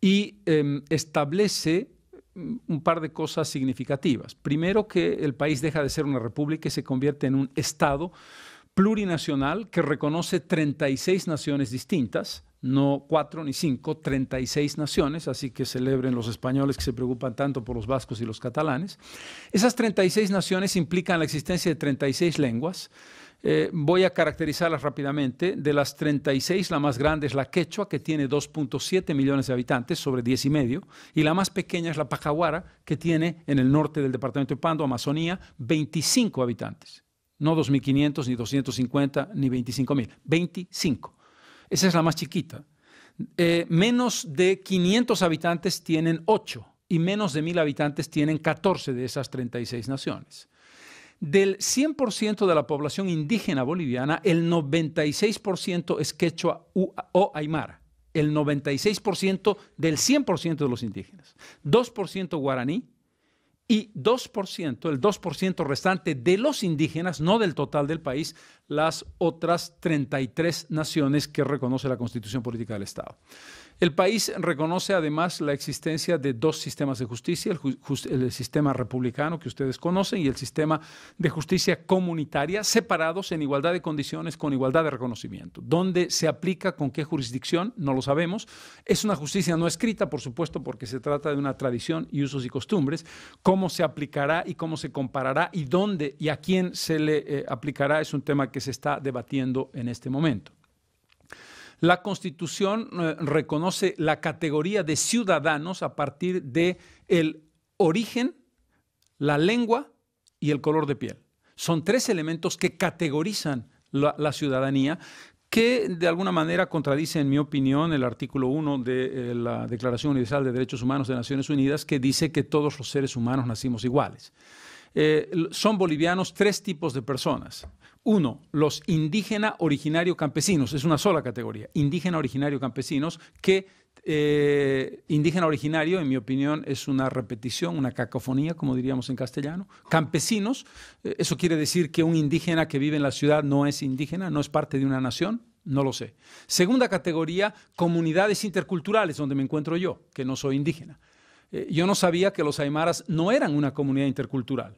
y em, establece mm, un par de cosas significativas. Primero, que el país deja de ser una república y se convierte en un Estado plurinacional que reconoce 36 naciones distintas, no cuatro ni cinco, 36 naciones, así que celebren los españoles que se preocupan tanto por los vascos y los catalanes. Esas 36 naciones implican la existencia de 36 lenguas. Eh, voy a caracterizarlas rápidamente. De las 36, la más grande es la quechua, que tiene 2.7 millones de habitantes, sobre 10 y medio, y la más pequeña es la pajaguara, que tiene en el norte del departamento de Pando, Amazonía, 25 habitantes. No 2.500, ni 250, ni 25.000. 25. Esa es la más chiquita. Eh, menos de 500 habitantes tienen 8 y menos de 1.000 habitantes tienen 14 de esas 36 naciones. Del 100% de la población indígena boliviana, el 96% es quechua o aymara. El 96% del 100% de los indígenas. 2% guaraní, y 2%, el 2% restante de los indígenas, no del total del país, las otras 33 naciones que reconoce la Constitución Política del Estado. El país reconoce además la existencia de dos sistemas de justicia, el, sistema republicano que ustedes conocen y el sistema de justicia comunitaria, separados en igualdad de condiciones, con igualdad de reconocimiento. ¿Dónde se aplica? ¿Con qué jurisdicción? No lo sabemos. Es una justicia no escrita, por supuesto, porque se trata de una tradición y usos y costumbres. ¿Cómo se aplicará y cómo se comparará y dónde y a quién se le eh, aplicará? Es un tema que se está debatiendo en este momento. La Constitución eh, reconoce la categoría de ciudadanos a partir de el origen, la lengua y el color de piel. Son tres elementos que categorizan la, ciudadanía que de alguna manera contradice, en mi opinión, el artículo 1 de eh, la Declaración Universal de Derechos Humanos de Naciones Unidas, que dice que todos los seres humanos nacimos iguales. Eh, son bolivianos tres tipos de personas. Uno, los indígena originario campesinos, es una sola categoría, indígena originario campesinos, que eh, indígena originario, en mi opinión, es una repetición, una cacofonía, como diríamos en castellano. Campesinos, eh, eso quiere decir que un indígena que vive en la ciudad no es indígena, no es parte de una nación, no lo sé. Segunda categoría, comunidades interculturales, donde me encuentro yo, que no soy indígena. Eh, yo no sabía que los aymaras no eran una comunidad intercultural.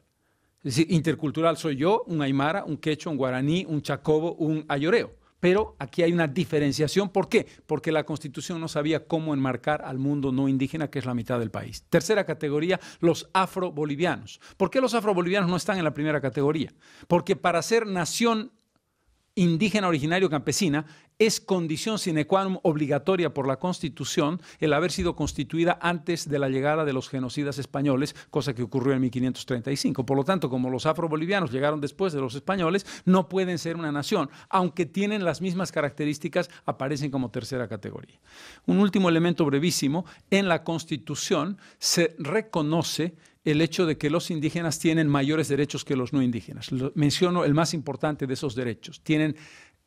Es decir, intercultural soy yo, un aymara, un quecho, un guaraní, un chacobo, un ayoreo. Pero aquí hay una diferenciación. ¿Por qué? Porque la Constitución no sabía cómo enmarcar al mundo no indígena, que es la mitad del país. Tercera categoría, los afrobolivianos. ¿Por qué los afrobolivianos no están en la primera categoría? Porque para ser nación indígena originario campesina, es condición sine qua non obligatoria por la Constitución el haber sido constituida antes de la llegada de los genocidas españoles, cosa que ocurrió en 1535. Por lo tanto, como los afrobolivianos llegaron después de los españoles, no pueden ser una nación, aunque tienen las mismas características, aparecen como tercera categoría. Un último elemento brevísimo, en la Constitución se reconoce el hecho de que los indígenas tienen mayores derechos que los no indígenas. menciono el más importante de esos derechos. Tienen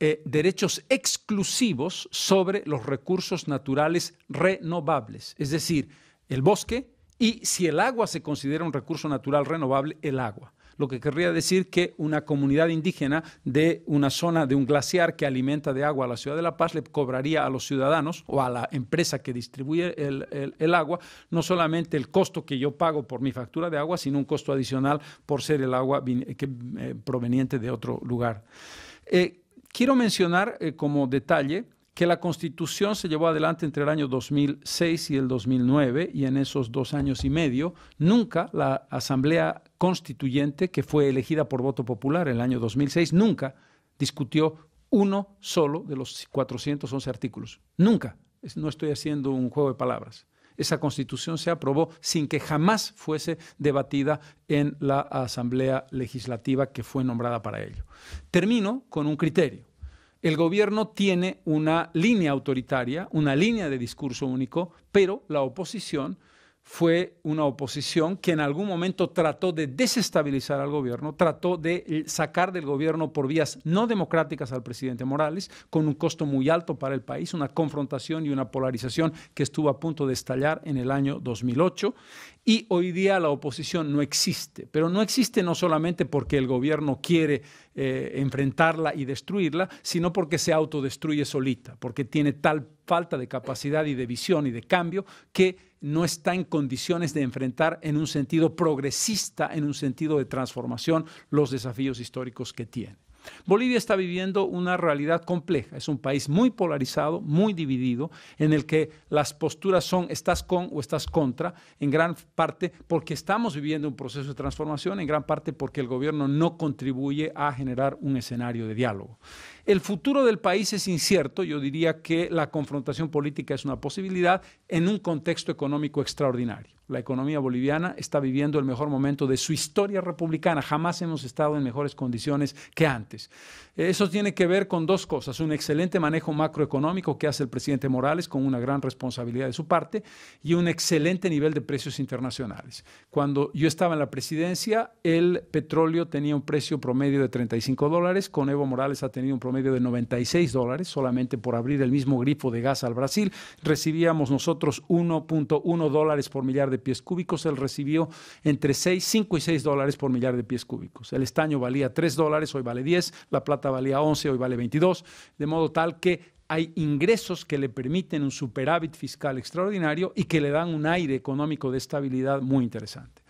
eh, derechos exclusivos sobre los recursos naturales renovables, es decir, el bosque y si el agua se considera un recurso natural renovable, el agua lo que querría decir que una comunidad indígena de una zona de un glaciar que alimenta de agua a la ciudad de La Paz le cobraría a los ciudadanos o a la empresa que distribuye el, agua no solamente el costo que yo pago por mi factura de agua, sino un costo adicional por ser el agua eh, eh, proveniente de otro lugar. Eh, quiero mencionar como detalle que la constitución se llevó adelante entre el año 2006 y el 2009 y en esos dos años y medio nunca la asamblea constituyente que fue elegida por voto popular en el año 2006 nunca discutió uno solo de los 411 artículos. Nunca. No estoy haciendo un juego de palabras. Esa constitución se aprobó sin que jamás fuese debatida en la asamblea legislativa que fue nombrada para ello. Termino con un criterio el gobierno tiene una línea autoritaria, una línea de discurso único, pero la oposición fue una oposición que en algún momento trató de desestabilizar al gobierno, trató de sacar del gobierno por vías no democráticas al presidente Morales, con un costo muy alto para el país, una confrontación y una polarización que estuvo a punto de estallar en el año 2008. Y hoy día la oposición no existe, pero no existe no solamente porque el gobierno quiere eh, enfrentarla y destruirla, sino porque se autodestruye solita, porque tiene tal falta de capacidad y de visión y de cambio que no está en condiciones de enfrentar en un sentido progresista, en un sentido de transformación, los desafíos históricos que tiene. Bolivia está viviendo una realidad compleja. Es un país muy polarizado, muy dividido, en el que las posturas son estás con o estás contra, en gran parte porque estamos viviendo un proceso de transformación, en gran parte porque el gobierno no contribuye a generar un escenario de diálogo. El futuro del país es incierto. Yo diría que la confrontación política es una posibilidad en un contexto económico extraordinario. La economía boliviana está viviendo el mejor momento de su historia republicana. Jamás hemos estado en mejores condiciones que antes. Eso tiene que ver con dos cosas. Un excelente manejo macroeconómico que hace el presidente Morales con una gran responsabilidad de su parte y un excelente nivel de precios internacionales. Cuando yo estaba en la presidencia, el petróleo tenía un precio promedio de 35 dólares. Con Evo Morales ha tenido un medio de 96 dólares solamente por abrir el mismo grifo de gas al Brasil. Recibíamos nosotros 1.1 dólares por millar de pies cúbicos. Él recibió entre 6, 5 y 6 dólares por millar de pies cúbicos. El estaño valía 3 dólares, hoy vale 10. La plata valía 11, hoy vale 22. De modo tal que hay ingresos que le permiten un superávit fiscal extraordinario y que le dan un aire económico de estabilidad muy interesante.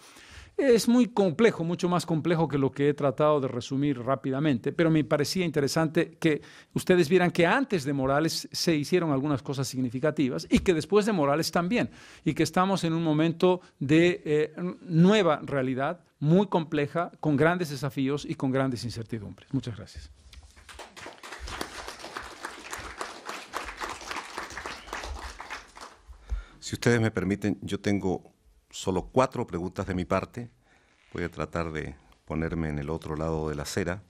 Es muy complejo, mucho más complejo que lo que he tratado de resumir rápidamente, pero me parecía interesante que ustedes vieran que antes de Morales se hicieron algunas cosas significativas y que después de Morales también, y que estamos en un momento de eh, nueva realidad muy compleja, con grandes desafíos y con grandes incertidumbres. Muchas gracias. Si ustedes me permiten, yo tengo solo cuatro preguntas de mi parte. Voy a tratar de ponerme en el otro lado de la acera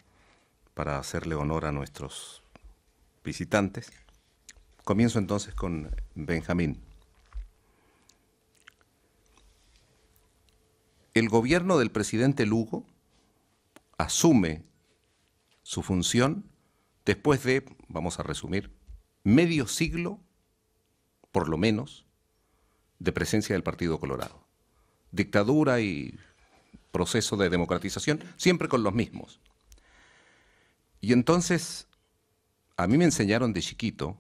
para hacerle honor a nuestros visitantes. Comienzo entonces con Benjamín. El gobierno del presidente Lugo asume su función después de, vamos a resumir, medio siglo, por lo menos, de presencia del Partido Colorado dictadura y proceso de democratización, siempre con los mismos. Y entonces, a mí me enseñaron de chiquito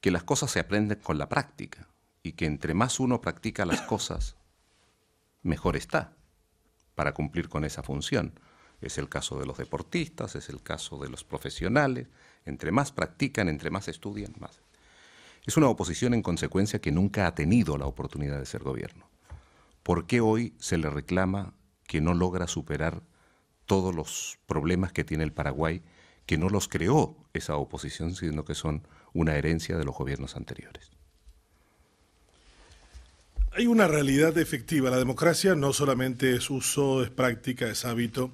que las cosas se aprenden con la práctica y que entre más uno practica las cosas, mejor está para cumplir con esa función. Es el caso de los deportistas, es el caso de los profesionales. Entre más practican, entre más estudian, más. Es una oposición en consecuencia que nunca ha tenido la oportunidad de ser gobierno. ¿Por qué hoy se le reclama que no logra superar todos los problemas que tiene el Paraguay, que no los creó esa oposición, sino que son una herencia de los gobiernos anteriores? Hay una realidad efectiva. La democracia no solamente es uso, es práctica, es hábito,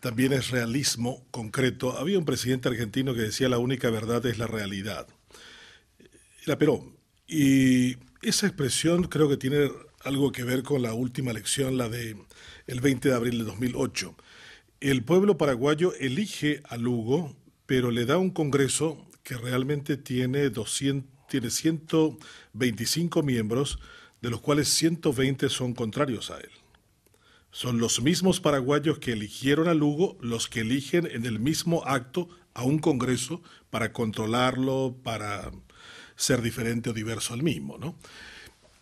también es realismo concreto. Había un presidente argentino que decía la única verdad es la realidad. La Perón. Y esa expresión creo que tiene algo que ver con la última elección, la de el 20 de abril de 2008. El pueblo paraguayo elige a Lugo, pero le da un Congreso que realmente tiene, tiene 125 miembros, de los cuales 120 son contrarios a él. Son los mismos paraguayos que eligieron a Lugo los que eligen en el mismo acto a un Congreso para controlarlo, para ser diferente o diverso al mismo, ¿no?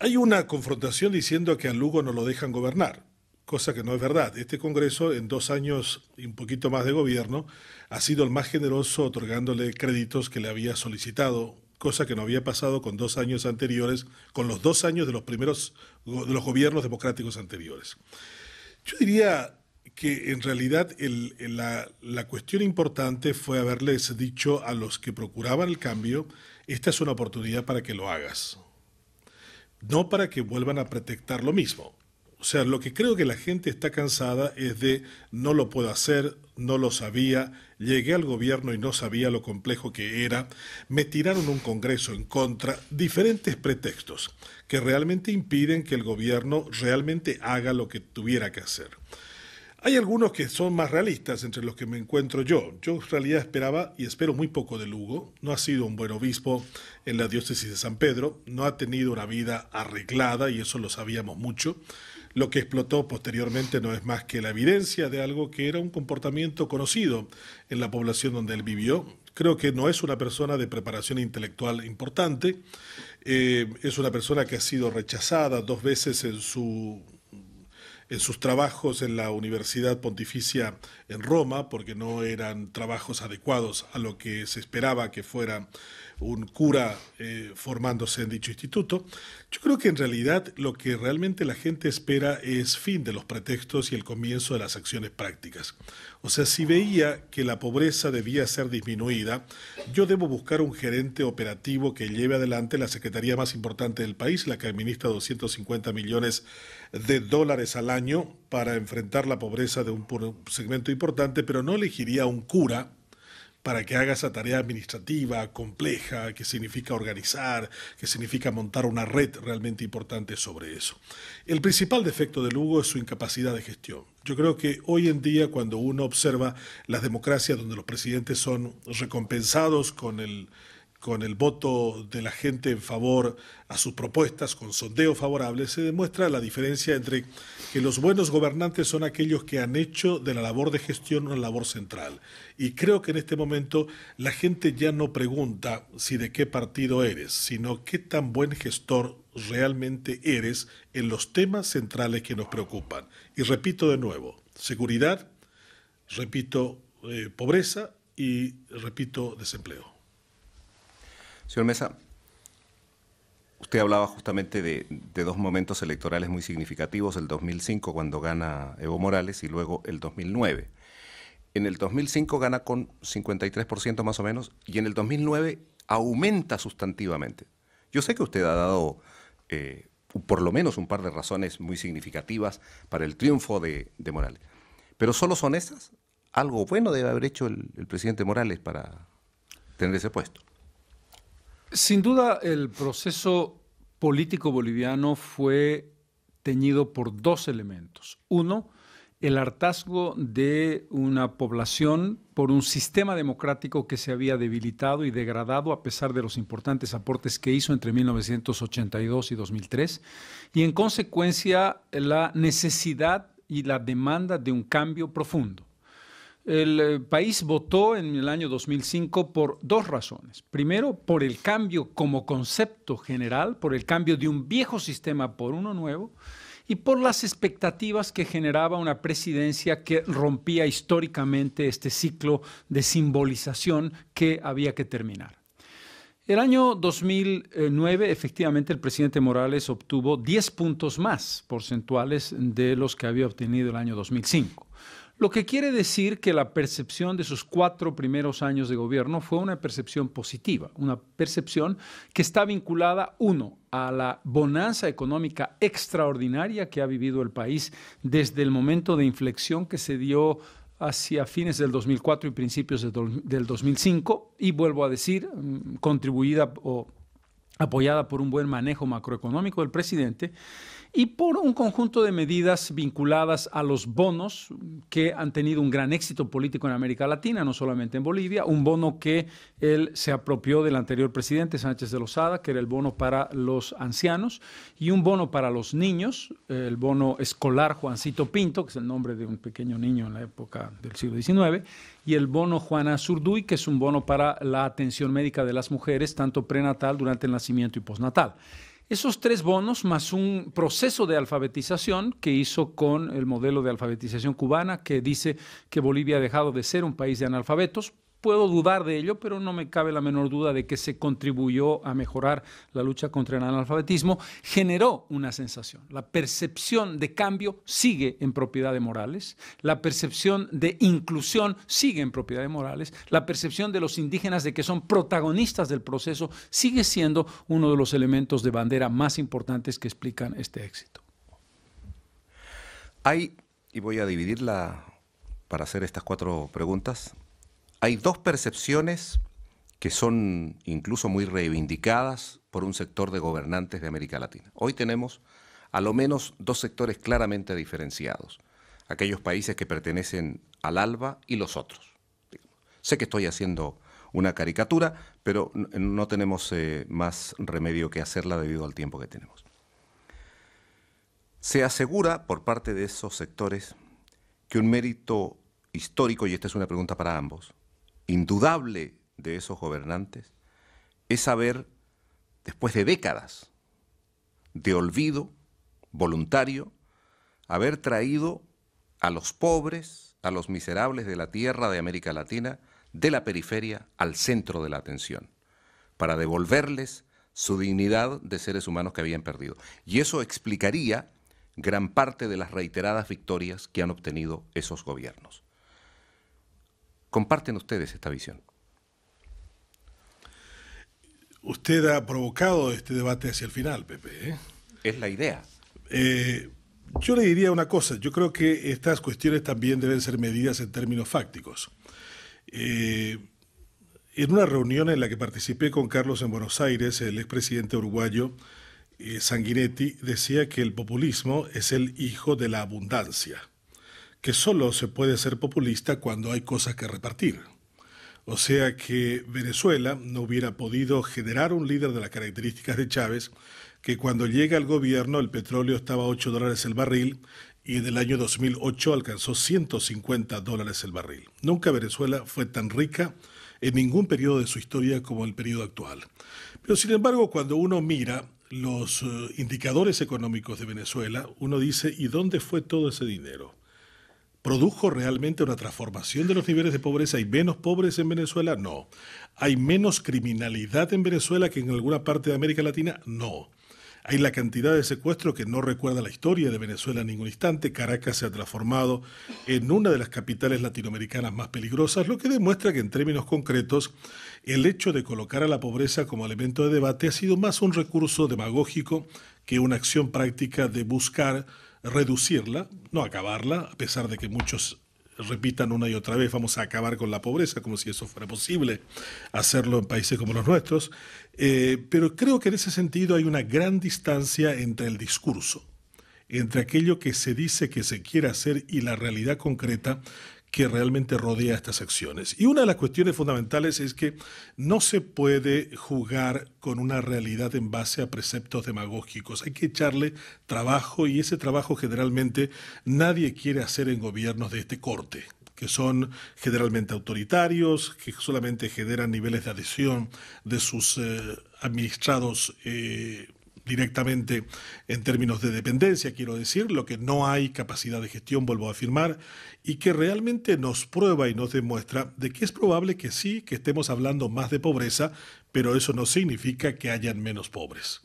Hay una confrontación diciendo que a Lugo no lo dejan gobernar, cosa que no es verdad. Este Congreso, en dos años y un poquito más de gobierno, ha sido el más generoso otorgándole créditos que le había solicitado, cosa que no había pasado con dos años anteriores, con los dos años de los primeros de los gobiernos democráticos anteriores. Yo diría que en realidad la cuestión importante fue haberles dicho a los que procuraban el cambio, esta es una oportunidad para que lo hagas no para que vuelvan a pretextar lo mismo. O sea, lo que creo que la gente está cansada es de no lo puedo hacer, no lo sabía, llegué al gobierno y no sabía lo complejo que era, me tiraron un Congreso en contra, diferentes pretextos que realmente impiden que el gobierno realmente haga lo que tuviera que hacer. Hay algunos que son más realistas, entre los que me encuentro yo. Yo en realidad esperaba y espero muy poco de Lugo. No ha sido un buen obispo en la diócesis de San Pedro, no ha tenido una vida arreglada y eso lo sabíamos mucho. Lo que explotó posteriormente no es más que la evidencia de algo que era un comportamiento conocido en la población donde él vivió. Creo que no es una persona de preparación intelectual importante, eh, es una persona que ha sido rechazada dos veces en su en sus trabajos en la Universidad Pontificia en Roma, porque no eran trabajos adecuados a lo que se esperaba que fuera un cura eh, formándose en dicho instituto. Yo creo que en realidad lo que realmente la gente espera es fin de los pretextos y el comienzo de las acciones prácticas. O sea, si veía que la pobreza debía ser disminuida, yo debo buscar un gerente operativo que lleve adelante la secretaría más importante del país, la que administra 250 millones de dólares al año para enfrentar la pobreza de un segmento importante, pero no elegiría un cura para que haga esa tarea administrativa compleja que significa organizar, que significa montar una red realmente importante sobre eso. El principal defecto de Lugo es su incapacidad de gestión. Yo creo que hoy en día cuando uno observa las democracias donde los presidentes son recompensados con el con el voto de la gente en favor a sus propuestas, con sondeos favorables, se demuestra la diferencia entre que los buenos gobernantes son aquellos que han hecho de la labor de gestión una labor central. Y creo que en este momento la gente ya no pregunta si de qué partido eres, sino qué tan buen gestor realmente eres en los temas centrales que nos preocupan. Y repito de nuevo, seguridad, repito, eh, pobreza y repito, desempleo. Señor Mesa, usted hablaba justamente de, dos momentos electorales muy significativos, el 2005 cuando gana Evo Morales y luego el 2009. En el 2005 gana con 53% más o menos y en el 2009 aumenta sustantivamente. Yo sé que usted ha dado... Eh, por lo menos un par de razones muy significativas para el triunfo de, Morales. Pero solo son esas. Algo bueno debe haber hecho el, presidente Morales para tener ese puesto. Sin duda, el proceso político boliviano fue teñido por dos elementos. Uno, el hartazgo de una población por un sistema democrático que se había debilitado y degradado a pesar de los importantes aportes que hizo entre 1982 y 2003, y en consecuencia la necesidad y la demanda de un cambio profundo. El eh, país votó en el año 2005 por dos razones. Primero, por el cambio como concepto general, por el cambio de un viejo sistema por uno nuevo, y por las expectativas que generaba una presidencia que rompía históricamente este ciclo de simbolización que había que terminar. El año 2009, efectivamente, el presidente Morales obtuvo 10 puntos más porcentuales de los que había obtenido el año 2005. Lo que quiere decir que la percepción de sus cuatro primeros años de gobierno fue una percepción positiva, una percepción que está vinculada, uno, a la bonanza económica extraordinaria que ha vivido el país desde el momento de inflexión que se dio hacia fines del 2004 y principios del 2005, y vuelvo a decir, mm, contribuida o apoyada por un buen manejo macroeconómico del presidente, y por un conjunto de medidas vinculadas a los bonos que han tenido un gran éxito político en América Latina, no solamente en Bolivia, un bono que él se apropió del anterior presidente Sánchez de Lozada, que era el bono para los ancianos, y un bono para los niños, el bono escolar Juancito Pinto, que es el nombre de un pequeño niño en la época del siglo XIX, y el bono Juana Zurduy, que es un bono para la atención médica de las mujeres, tanto prenatal, durante el nacimiento y postnatal. Esos tres bonos más un proceso de alfabetización que hizo con el modelo de alfabetización cubana que dice que Bolivia ha dejado de ser un país de analfabetos puedo dudar de ello, pero no me cabe la menor duda de que se contribuyó a mejorar la lucha contra el analfabetismo, generó una sensación. La percepción de cambio sigue en propiedad de Morales, la percepción de inclusión sigue en propiedad de Morales, la percepción de los indígenas de que son protagonistas del proceso sigue siendo uno de los elementos de bandera más importantes que explican este éxito. Hay, y voy a dividirla para hacer estas cuatro preguntas, hay dos percepciones que son incluso muy reivindicadas por un sector de gobernantes de América Latina. Hoy tenemos a lo menos dos sectores claramente diferenciados, aquellos países que pertenecen al ALBA y los otros. Sé que estoy haciendo una caricatura, pero no tenemos eh, más remedio que hacerla debido al tiempo que tenemos. Se asegura por parte de esos sectores que un mérito histórico, y esta es una pregunta para ambos, indudable de esos gobernantes es haber, después de décadas de olvido voluntario, haber traído a los pobres, a los miserables de la tierra de América Latina, de la periferia al centro de la atención, para devolverles su dignidad de seres humanos que habían perdido. Y eso explicaría gran parte de las reiteradas victorias que han obtenido esos gobiernos. ¿Comparten ustedes esta visión? Usted ha provocado este debate hacia el final, Pepe. ¿eh? Es la idea. Eh, yo le diría una cosa, yo creo que estas cuestiones también deben ser medidas en términos fácticos. Eh, en una reunión en la que participé con Carlos en Buenos Aires, el expresidente uruguayo Sanguinetti decía que el populismo es el hijo de la abundancia que solo se puede ser populista cuando hay cosas que repartir. O sea que Venezuela no hubiera podido generar un líder de las características de Chávez, que cuando llega al gobierno el petróleo estaba a 8 dólares el barril y en el año 2008 alcanzó 150 dólares el barril. Nunca Venezuela fue tan rica en ningún periodo de su historia como el periodo actual. Pero sin embargo, cuando uno mira los eh, indicadores económicos de Venezuela, uno dice, ¿y dónde fue todo ese dinero? ¿Produjo realmente una transformación de los niveles de pobreza? ¿Hay menos pobres en Venezuela? No. ¿Hay menos criminalidad en Venezuela que en alguna parte de América Latina? No. Hay la cantidad de secuestros que no recuerda la historia de Venezuela en ningún instante. Caracas se ha transformado en una de las capitales latinoamericanas más peligrosas, lo que demuestra que en términos concretos el hecho de colocar a la pobreza como elemento de debate ha sido más un recurso demagógico que una acción práctica de buscar reducirla, no acabarla, a pesar de que muchos repitan una y otra vez, vamos a acabar con la pobreza, como si eso fuera posible hacerlo en países como los nuestros, eh, pero creo que en ese sentido hay una gran distancia entre el discurso, entre aquello que se dice que se quiere hacer y la realidad concreta que realmente rodea estas acciones. Y una de las cuestiones fundamentales es que no se puede jugar con una realidad en base a preceptos demagógicos. Hay que echarle trabajo y ese trabajo generalmente nadie quiere hacer en gobiernos de este corte que son generalmente autoritarios, que solamente generan niveles de adhesión de sus eh, administrados eh, directamente en términos de dependencia, quiero decir, lo que no hay capacidad de gestión, vuelvo a afirmar, y que realmente nos prueba y nos demuestra de que es probable que sí, que estemos hablando más de pobreza, pero eso no significa que hayan menos pobres.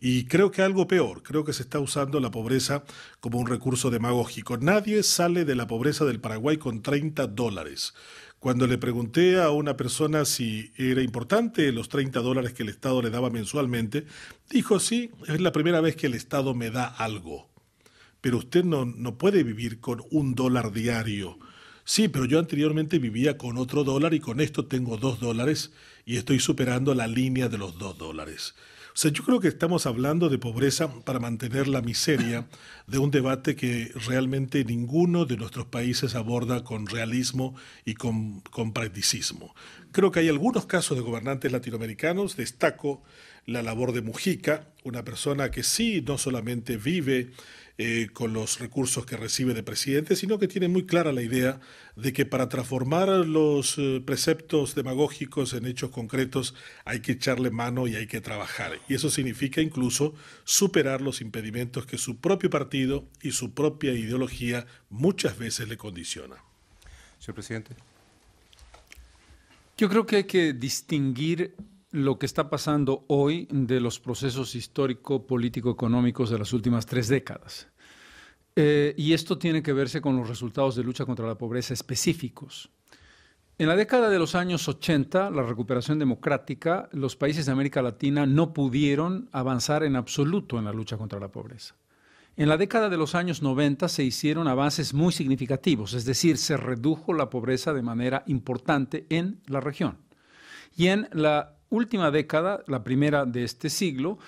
Y creo que algo peor, creo que se está usando la pobreza como un recurso demagógico. Nadie sale de la pobreza del Paraguay con 30 dólares. Cuando le pregunté a una persona si era importante los 30 dólares que el Estado le daba mensualmente, dijo, sí, es la primera vez que el Estado me da algo. Pero usted no, no puede vivir con un dólar diario. Sí, pero yo anteriormente vivía con otro dólar y con esto tengo dos dólares y estoy superando la línea de los dos dólares yo creo que estamos hablando de pobreza para mantener la miseria, de un debate que realmente ninguno de nuestros países aborda con realismo y con, con practicismo. Creo que hay algunos casos de gobernantes latinoamericanos, destaco la labor de Mujica, una persona que sí, no solamente vive eh, con los recursos que recibe de presidente, sino que tiene muy clara la idea de que para transformar los eh, preceptos demagógicos en hechos concretos hay que echarle mano y hay que trabajar. Y eso significa incluso superar los impedimentos que su propio partido y su propia ideología muchas veces le condiciona. Señor presidente. Yo creo que hay que distinguir lo que está pasando hoy de los procesos histórico, político, económicos de las últimas tres décadas. Eh, y esto tiene que verse con los resultados de lucha contra la pobreza específicos. En la década de los años 80, la recuperación democrática, los países de América Latina no pudieron avanzar en absoluto en la lucha contra la pobreza. En la década de los años 90 se hicieron avances muy significativos, es decir, se redujo la pobreza de manera importante en la región. Y en la última década, la primera de este siglo,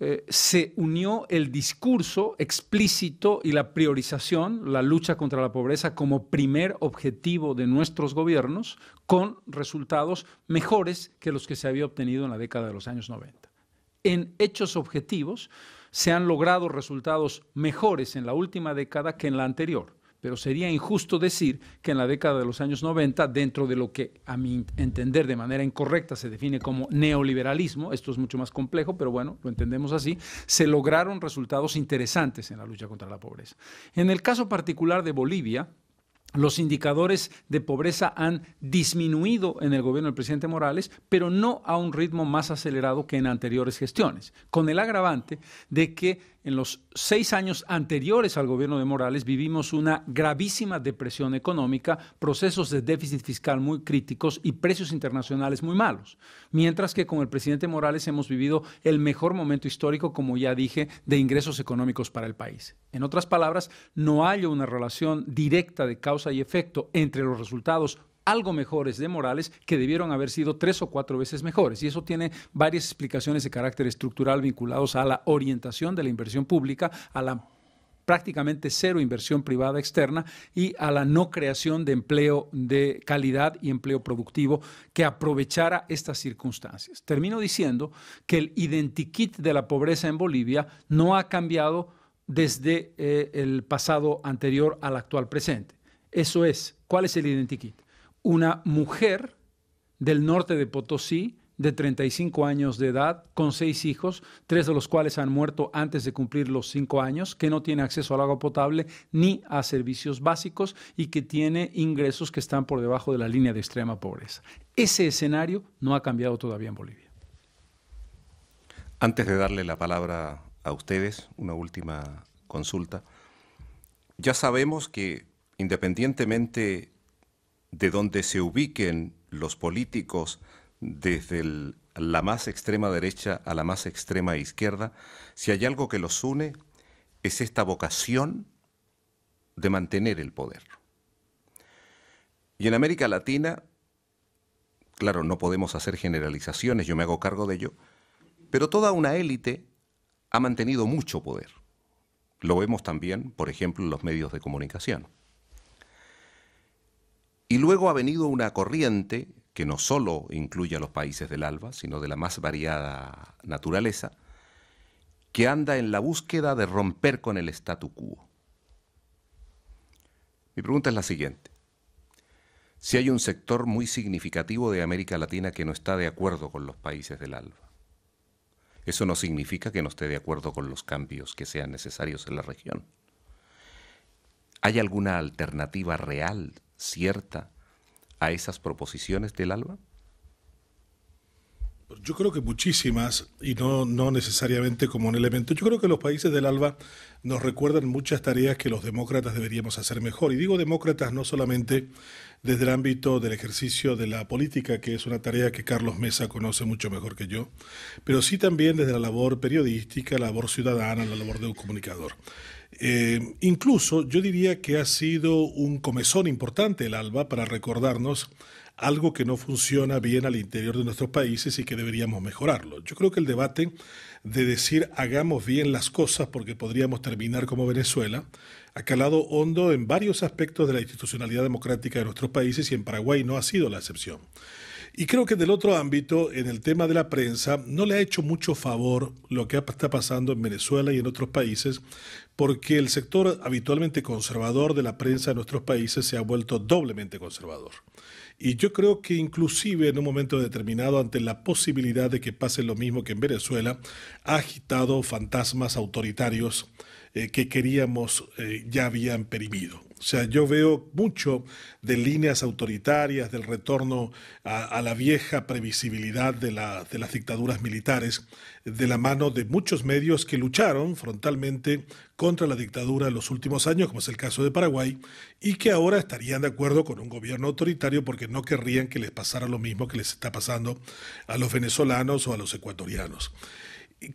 eh, se unió el discurso explícito y la priorización, la lucha contra la pobreza como primer objetivo de nuestros gobiernos, con resultados mejores que los que se había obtenido en la década de los años 90. En hechos objetivos se han logrado resultados mejores en la última década que en la anterior pero sería injusto decir que en la década de los años 90, dentro de lo que a mi entender de manera incorrecta se define como neoliberalismo, esto es mucho más complejo, pero bueno, lo entendemos así, se lograron resultados interesantes en la lucha contra la pobreza. En el caso particular de Bolivia, los indicadores de pobreza han disminuido en el gobierno del presidente Morales, pero no a un ritmo más acelerado que en anteriores gestiones, con el agravante de que en los seis años anteriores al gobierno de Morales vivimos una gravísima depresión económica, procesos de déficit fiscal muy críticos y precios internacionales muy malos. Mientras que con el presidente Morales hemos vivido el mejor momento histórico, como ya dije, de ingresos económicos para el país. En otras palabras, no hay una relación directa de causa y efecto entre los resultados algo mejores de Morales que debieron haber sido tres o cuatro veces mejores. Y eso tiene varias explicaciones de carácter estructural vinculados a la orientación de la inversión pública, a la prácticamente cero inversión privada externa y a la no creación de empleo de calidad y empleo productivo que aprovechara estas circunstancias. Termino diciendo que el identikit de la pobreza en Bolivia no ha cambiado desde eh, el pasado anterior al actual presente. Eso es, ¿cuál es el identikit? una mujer del norte de Potosí de 35 años de edad, con seis hijos, tres de los cuales han muerto antes de cumplir los cinco años, que no tiene acceso al agua potable ni a servicios básicos y que tiene ingresos que están por debajo de la línea de extrema pobreza. Ese escenario no ha cambiado todavía en Bolivia. Antes de darle la palabra a ustedes, una última consulta. Ya sabemos que independientemente de donde se ubiquen los políticos desde la más extrema derecha a la más extrema izquierda, si hay algo que los une es esta vocación de mantener el poder. Y en América Latina, claro, no podemos hacer generalizaciones, yo me hago cargo de ello, pero toda una élite ha mantenido mucho poder. Lo vemos también, por ejemplo, en los medios de comunicación. Y luego ha venido una corriente que no solo incluye a los países del alba, sino de la más variada naturaleza, que anda en la búsqueda de romper con el statu quo. Mi pregunta es la siguiente. Si hay un sector muy significativo de América Latina que no está de acuerdo con los países del alba, eso no significa que no esté de acuerdo con los cambios que sean necesarios en la región. ¿Hay alguna alternativa real cierta a esas proposiciones del alba? Pues yo creo que muchísimas, y no, no necesariamente como un elemento. Yo creo que los países del ALBA nos recuerdan muchas tareas que los demócratas deberíamos hacer mejor. Y digo demócratas no solamente desde el ámbito del ejercicio de la política, que es una tarea que Carlos Mesa conoce mucho mejor que yo, pero sí también desde la labor periodística, la labor ciudadana, la labor de un comunicador. Eh, incluso yo diría que ha sido un comezón importante el ALBA para recordarnos algo que no funciona bien al interior de nuestros países y que deberíamos mejorarlo. Yo creo que el debate de decir hagamos bien las cosas porque podríamos terminar como Venezuela ha calado hondo en varios aspectos de la institucionalidad democrática de nuestros países y en Paraguay no ha sido la excepción. Y creo que del otro ámbito, en el tema de la prensa, no le ha hecho mucho favor lo que está pasando en Venezuela y en otros países porque el sector habitualmente conservador de la prensa de nuestros países se ha vuelto doblemente conservador. Y yo creo que inclusive en un momento determinado, ante la posibilidad de que pase lo mismo que en Venezuela, ha agitado fantasmas autoritarios eh, que queríamos eh, ya habían perimido. O sea, yo veo mucho de líneas autoritarias, del retorno a, la vieja previsibilidad la, de las dictaduras militares, de la mano de muchos medios que lucharon frontalmente contra la dictadura en los últimos años, como es el caso de Paraguay, y que ahora estarían de acuerdo con un gobierno autoritario porque no querrían que les pasara lo mismo que les está pasando a los venezolanos o a los ecuatorianos.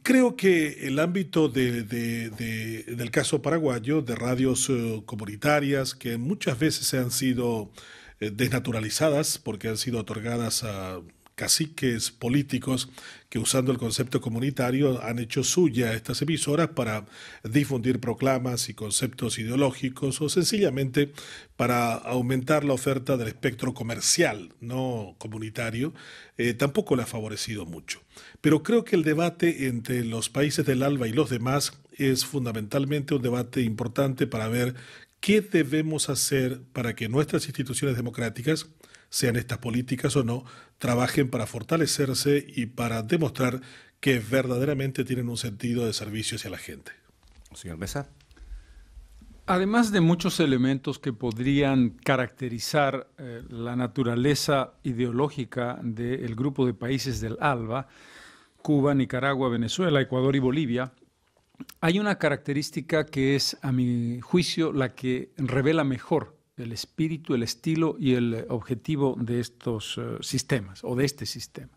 Creo que el ámbito del caso paraguayo, de radios eh, comunitarias, que muchas veces se han sido eh, desnaturalizadas porque han sido otorgadas a caciques políticos que usando el concepto comunitario han hecho suya estas emisoras para difundir proclamas y conceptos ideológicos o sencillamente para aumentar la oferta del espectro comercial, no comunitario, eh, tampoco la ha favorecido mucho. Pero creo que el debate entre los países del ALBA y los demás es fundamentalmente un debate importante para ver qué debemos hacer para que nuestras instituciones democráticas sean estas políticas o no, trabajen para fortalecerse y para demostrar que verdaderamente tienen un sentido de servicio hacia la gente. Señor Mesa. Además de muchos elementos que podrían caracterizar eh, la naturaleza ideológica del grupo de países del ALBA, Cuba, Nicaragua, Venezuela, Ecuador y Bolivia, hay una característica que es, a mi juicio, la que revela mejor el espíritu, el estilo y el eh, objetivo de estos eh, sistemas o de este sistema.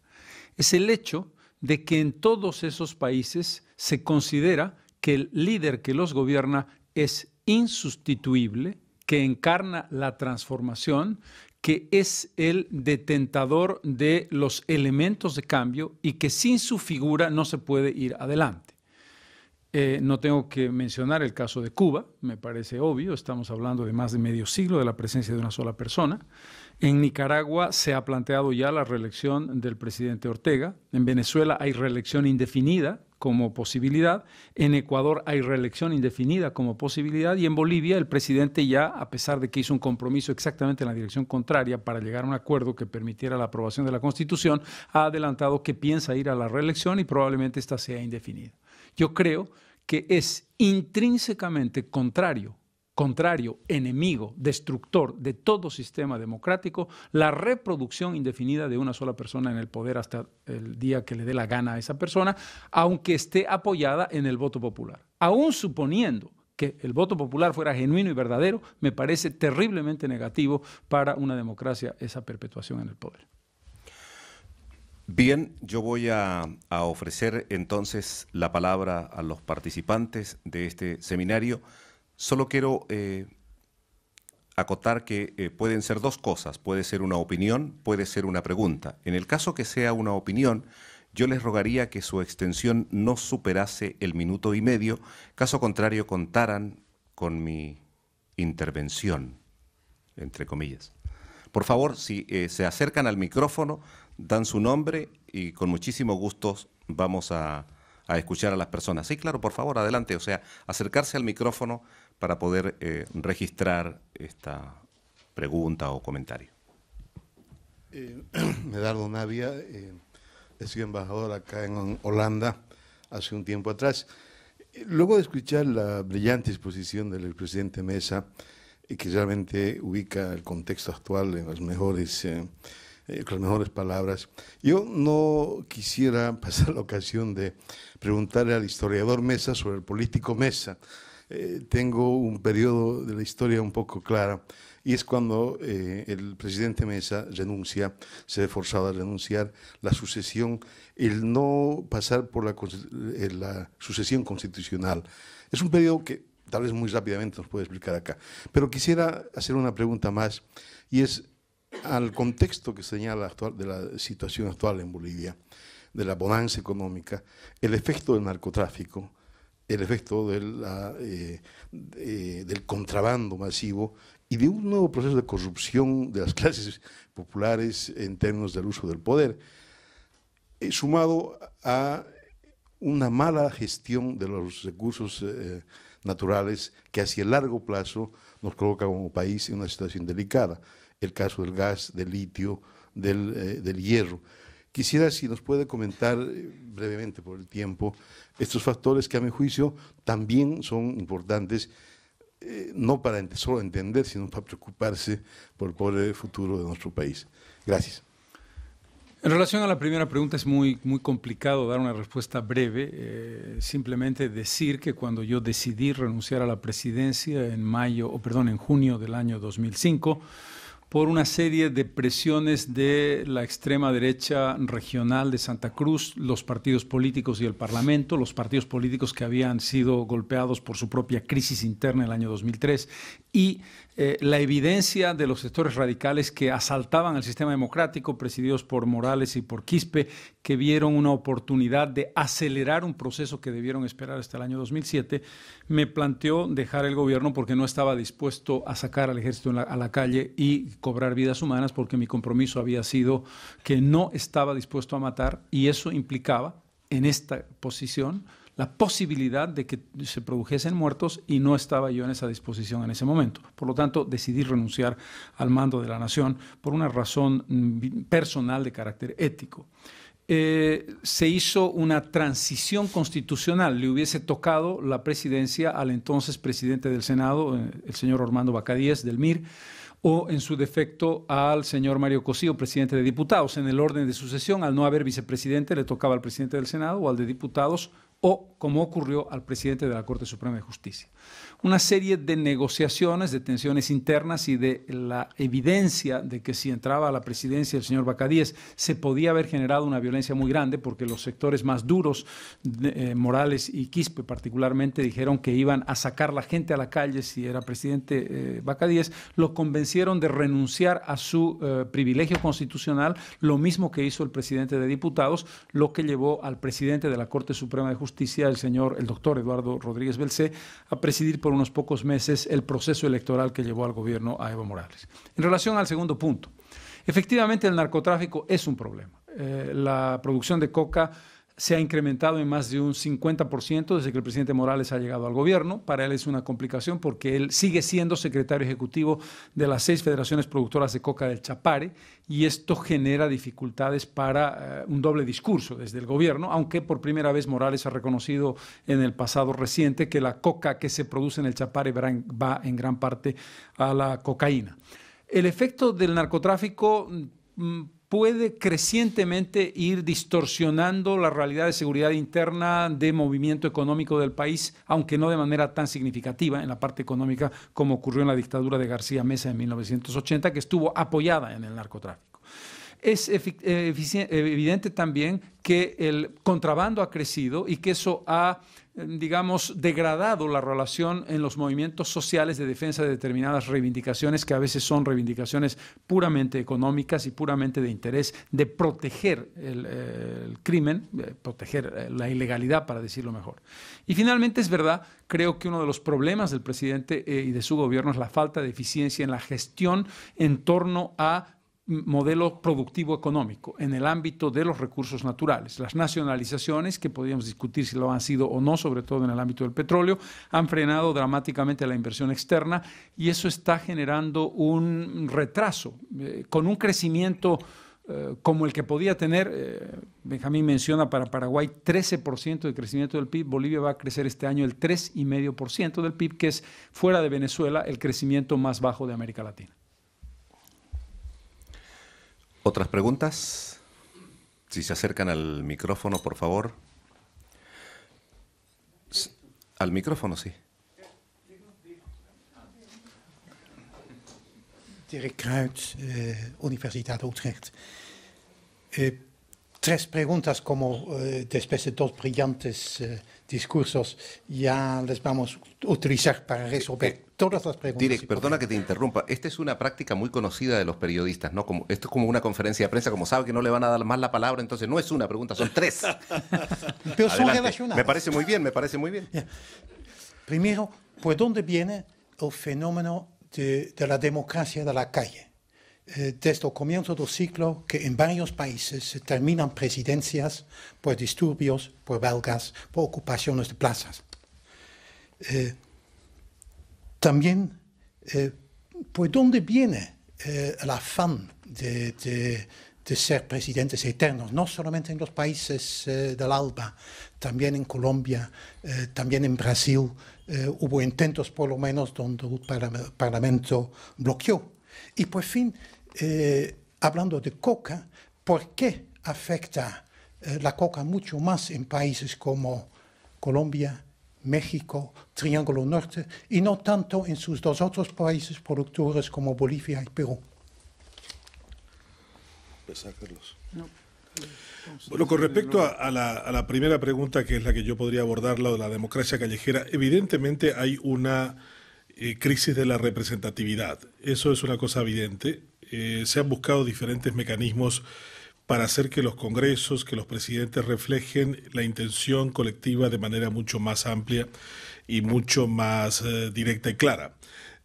Es el hecho de que en todos esos países se considera que el líder que los gobierna es insustituible, que encarna la transformación, que es el detentador de los elementos de cambio y que sin su figura no se puede ir adelante. Eh, no tengo que mencionar el caso de Cuba, me parece obvio, estamos hablando de más de medio siglo de la presencia de una sola persona. En Nicaragua se ha planteado ya la reelección del presidente Ortega, en Venezuela hay reelección indefinida como posibilidad, en Ecuador hay reelección indefinida como posibilidad y en Bolivia el presidente ya, a pesar de que hizo un compromiso exactamente en la dirección contraria para llegar a un acuerdo que permitiera la aprobación de la Constitución, ha adelantado que piensa ir a la reelección y probablemente esta sea indefinida yo creo que es intrínsecamente contrario, contrario, enemigo, destructor de todo sistema democrático, la reproducción indefinida de una sola persona en el poder hasta el día que le dé la gana a esa persona, aunque esté apoyada en el voto popular. Aún suponiendo que el voto popular fuera genuino y verdadero, me parece terriblemente negativo para una democracia esa perpetuación en el poder. Bien, yo voy a, ofrecer entonces la palabra a los participantes de este seminario. Solo quiero eh, acotar que eh, pueden ser dos cosas. Puede ser una opinión, puede ser una pregunta. En el caso que sea una opinión, yo les rogaría que su extensión no superase el minuto y medio, caso contrario contaran con mi intervención, entre comillas. Por favor, si eh, se acercan al micrófono, dan su nombre y con muchísimo gusto vamos a, escuchar a las personas. Sí, claro, por favor, adelante. O sea, acercarse al micrófono para poder eh, registrar esta pregunta o comentario. Eh, Medardo Navia, eh, he sido embajador acá en Holanda hace un tiempo atrás. Luego de escuchar la brillante exposición del presidente Mesa, eh, que realmente ubica el contexto actual en las mejores eh, eh, con las mejores palabras. Yo no quisiera pasar la ocasión de preguntarle al historiador Mesa sobre el político Mesa. Eh, tengo un periodo de la historia un poco clara y es cuando eh, el presidente Mesa renuncia, se ve forzado a renunciar, la sucesión, el no pasar por la, la sucesión constitucional. Es un periodo que tal vez muy rápidamente nos puede explicar acá. Pero quisiera hacer una pregunta más y es, al contexto que señala actual, de la situación actual en Bolivia, de la bonanza económica, el efecto del narcotráfico, el efecto eh, del contrabando masivo y de un nuevo proceso de corrupción de las clases populares en términos del uso del poder, eh, sumado a una mala gestión de los recursos eh, naturales que hacia el largo plazo nos coloca como país en una situación delicada el caso del gas, del litio, del, eh, hierro. Quisiera si nos puede comentar eh, brevemente por el tiempo estos factores que a mi juicio también son importantes, eh, no para solo entender, sino para preocuparse por el futuro de nuestro país. Gracias. En relación a la primera pregunta es muy, muy complicado dar una respuesta breve. simplemente decir que cuando yo decidí renunciar a la presidencia en mayo, o perdón, en junio del año 2005, por una serie de presiones de la extrema derecha regional de Santa Cruz, los partidos políticos y el Parlamento, los partidos políticos que habían sido golpeados por su propia crisis interna en el año 2003 y eh, la evidencia de los sectores radicales que asaltaban el sistema democrático, presididos por Morales y por Quispe, que vieron una oportunidad de acelerar un proceso que debieron esperar hasta el año 2007, me planteó dejar el gobierno porque no estaba dispuesto a sacar al ejército a la calle y cobrar vidas humanas, porque mi compromiso había sido que no estaba dispuesto a matar y eso implicaba en esta posición la posibilidad de que se produjesen muertos y no estaba yo en esa disposición en ese momento. Por lo tanto, decidí renunciar al mando de la nación por una razón mm, personal de carácter ético. Eh, se hizo una transición constitucional. Le hubiese tocado la presidencia al entonces presidente del Senado, eh, el señor Ormando Bacadíez del MIR, o en su defecto al señor Mario Cosío, presidente de diputados. En el orden de sucesión, al no haber vicepresidente, le tocaba al presidente del Senado o al de diputados o como ocurrió al presidente de la Corte Suprema de Justicia una serie de negociaciones, de tensiones internas y de la evidencia de que si entraba a la presidencia el señor Bacadíes se podía haber generado una violencia muy grande porque los sectores más duros, eh, Morales y Quispe particularmente, dijeron que iban a sacar la gente a la calle si era presidente eh, Bacadíes, lo convencieron de renunciar a su eh, privilegio constitucional, lo mismo que hizo el presidente de diputados, lo que llevó al presidente de la Corte Suprema de Justicia, el señor, el doctor Eduardo Rodríguez Belcé, a presidir por unos pocos meses el proceso electoral que llevó al gobierno a Evo Morales. En relación al segundo punto, efectivamente el narcotráfico es un problema. Eh, la producción de coca se ha incrementado en más de un 50% desde que el presidente Morales ha llegado al gobierno. Para él es una complicación porque él sigue siendo secretario ejecutivo de las seis federaciones productoras de coca del Chapare y esto genera dificultades para eh, un doble discurso desde el gobierno, aunque por primera vez Morales ha reconocido en el pasado reciente que la coca que se produce en el Chapare va en gran parte a la cocaína. El efecto del narcotráfico mm, puede crecientemente ir distorsionando la realidad de seguridad interna de movimiento económico del país, aunque no de manera tan significativa en la parte económica como ocurrió en la dictadura de García Mesa en 1980, que estuvo apoyada en el narcotráfico. Es eh, eh, evidente también que el contrabando ha crecido y que eso ha, eh, digamos, degradado la relación en los movimientos sociales de defensa de determinadas reivindicaciones que a veces son reivindicaciones puramente económicas y puramente de interés de proteger el, crimen, proteger la ilegalidad, para decirlo mejor. Y finalmente es verdad, creo que uno de los problemas del presidente y de su gobierno es la falta de eficiencia en la gestión en torno a modelo productivo económico en el ámbito de los recursos naturales. Las nacionalizaciones, que podríamos discutir si lo han sido o no, sobre todo en el ámbito del petróleo, han frenado dramáticamente la inversión externa y eso está generando un retraso eh, con un crecimiento eh, como el que podía tener, eh, Benjamín menciona para Paraguay 13% de crecimiento del PIB, Bolivia va a crecer este año el 3,5% del PIB, que es fuera de Venezuela el crecimiento más bajo de América Latina. ¿Otras preguntas? Si se acercan al micrófono, por favor. Al micrófono, sí. Dirk eh, Utrecht. Eh, tres preguntas como eh, después de dos brillantes eh, discursos ya les vamos a utilizar para resolver eh, todas las preguntas. Direct, perdona que te interrumpa. Esta es una práctica muy conocida de los periodistas, ¿no? Como, esto es como una conferencia de prensa, como sabe que no le van a dar más la palabra, entonces no es una pregunta, son tres. Pero son relacionadas. Me parece muy bien, me parece muy bien. Primero, ¿por dónde viene el fenómeno de la democracia de la calle? Eh, desde el comienzo del ciclo que en varios países se terminan presidencias por disturbios, por belgas, por ocupaciones de plazas. Eh, también, eh, ¿por dónde viene eh, el afán de, de, ser presidentes eternos? No solamente en los países del ALBA, también en Colombia, también en Brasil. hubo intentos, por lo menos, donde el Parlamento bloqueó y por fin eh, hablando de coca, ¿por qué afecta eh, la coca mucho más en países como Colombia, México, Triángulo Norte, y no tanto en sus dos otros países productores como Bolivia y Perú? Pues Carlos. Bueno, con respecto a, la, primera pregunta, que es la que yo podría abordar, la de la democracia callejera, evidentemente hay una eh, crisis de la representatividad. Eso es una cosa evidente. Eh, se han buscado diferentes mecanismos para hacer que los congresos, que los presidentes reflejen la intención colectiva de manera mucho más amplia y mucho más eh, directa y clara.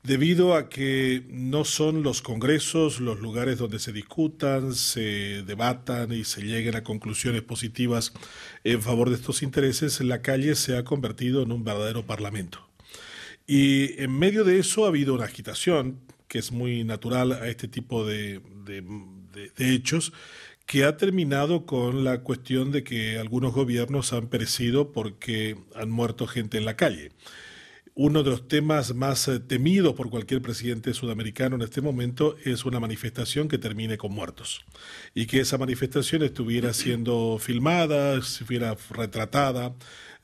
Debido a que no son los congresos los lugares donde se discutan, se debatan y se lleguen a conclusiones positivas en favor de estos intereses, la calle se ha convertido en un verdadero parlamento. Y en medio de eso ha habido una agitación que es muy natural a este tipo de, hechos, que ha terminado con la cuestión de que algunos gobiernos han perecido porque han muerto gente en la calle uno de los temas más eh, temidos por cualquier presidente sudamericano en este momento es una manifestación que termine con muertos y que esa manifestación estuviera siendo filmada, estuviera retratada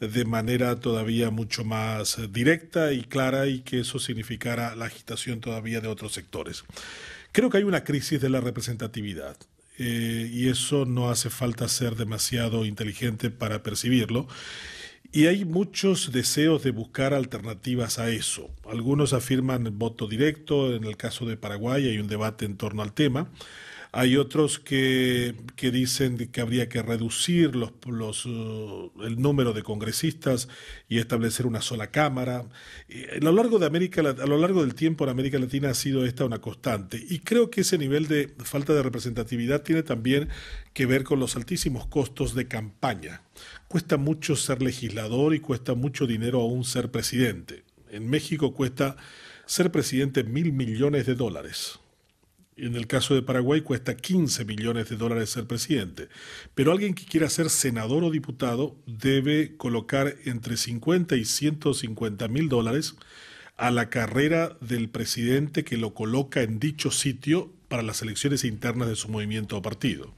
de manera todavía mucho más eh, directa y clara y que eso significara la agitación todavía de otros sectores. Creo que hay una crisis de la representatividad. Eh, y eso no hace falta ser demasiado inteligente para percibirlo. Y hay muchos deseos de buscar alternativas a eso. Algunos afirman voto directo, en el caso de Paraguay hay un debate en torno al tema. Hay otros que, dicen que habría que reducir los, uh, el número de congresistas y establecer una sola cámara. A lo, largo de América, a lo largo del tiempo en América Latina ha sido esta una constante. Y creo que ese nivel de falta de representatividad tiene también que ver con los altísimos costos de campaña cuesta mucho ser legislador y cuesta mucho dinero aún ser presidente. En México cuesta ser presidente mil millones de dólares. En el caso de Paraguay cuesta 15 millones de dólares ser presidente. Pero alguien que quiera ser senador o diputado debe colocar entre 50 y 150 mil dólares a la carrera del presidente que lo coloca en dicho sitio para las elecciones internas de su movimiento o partido.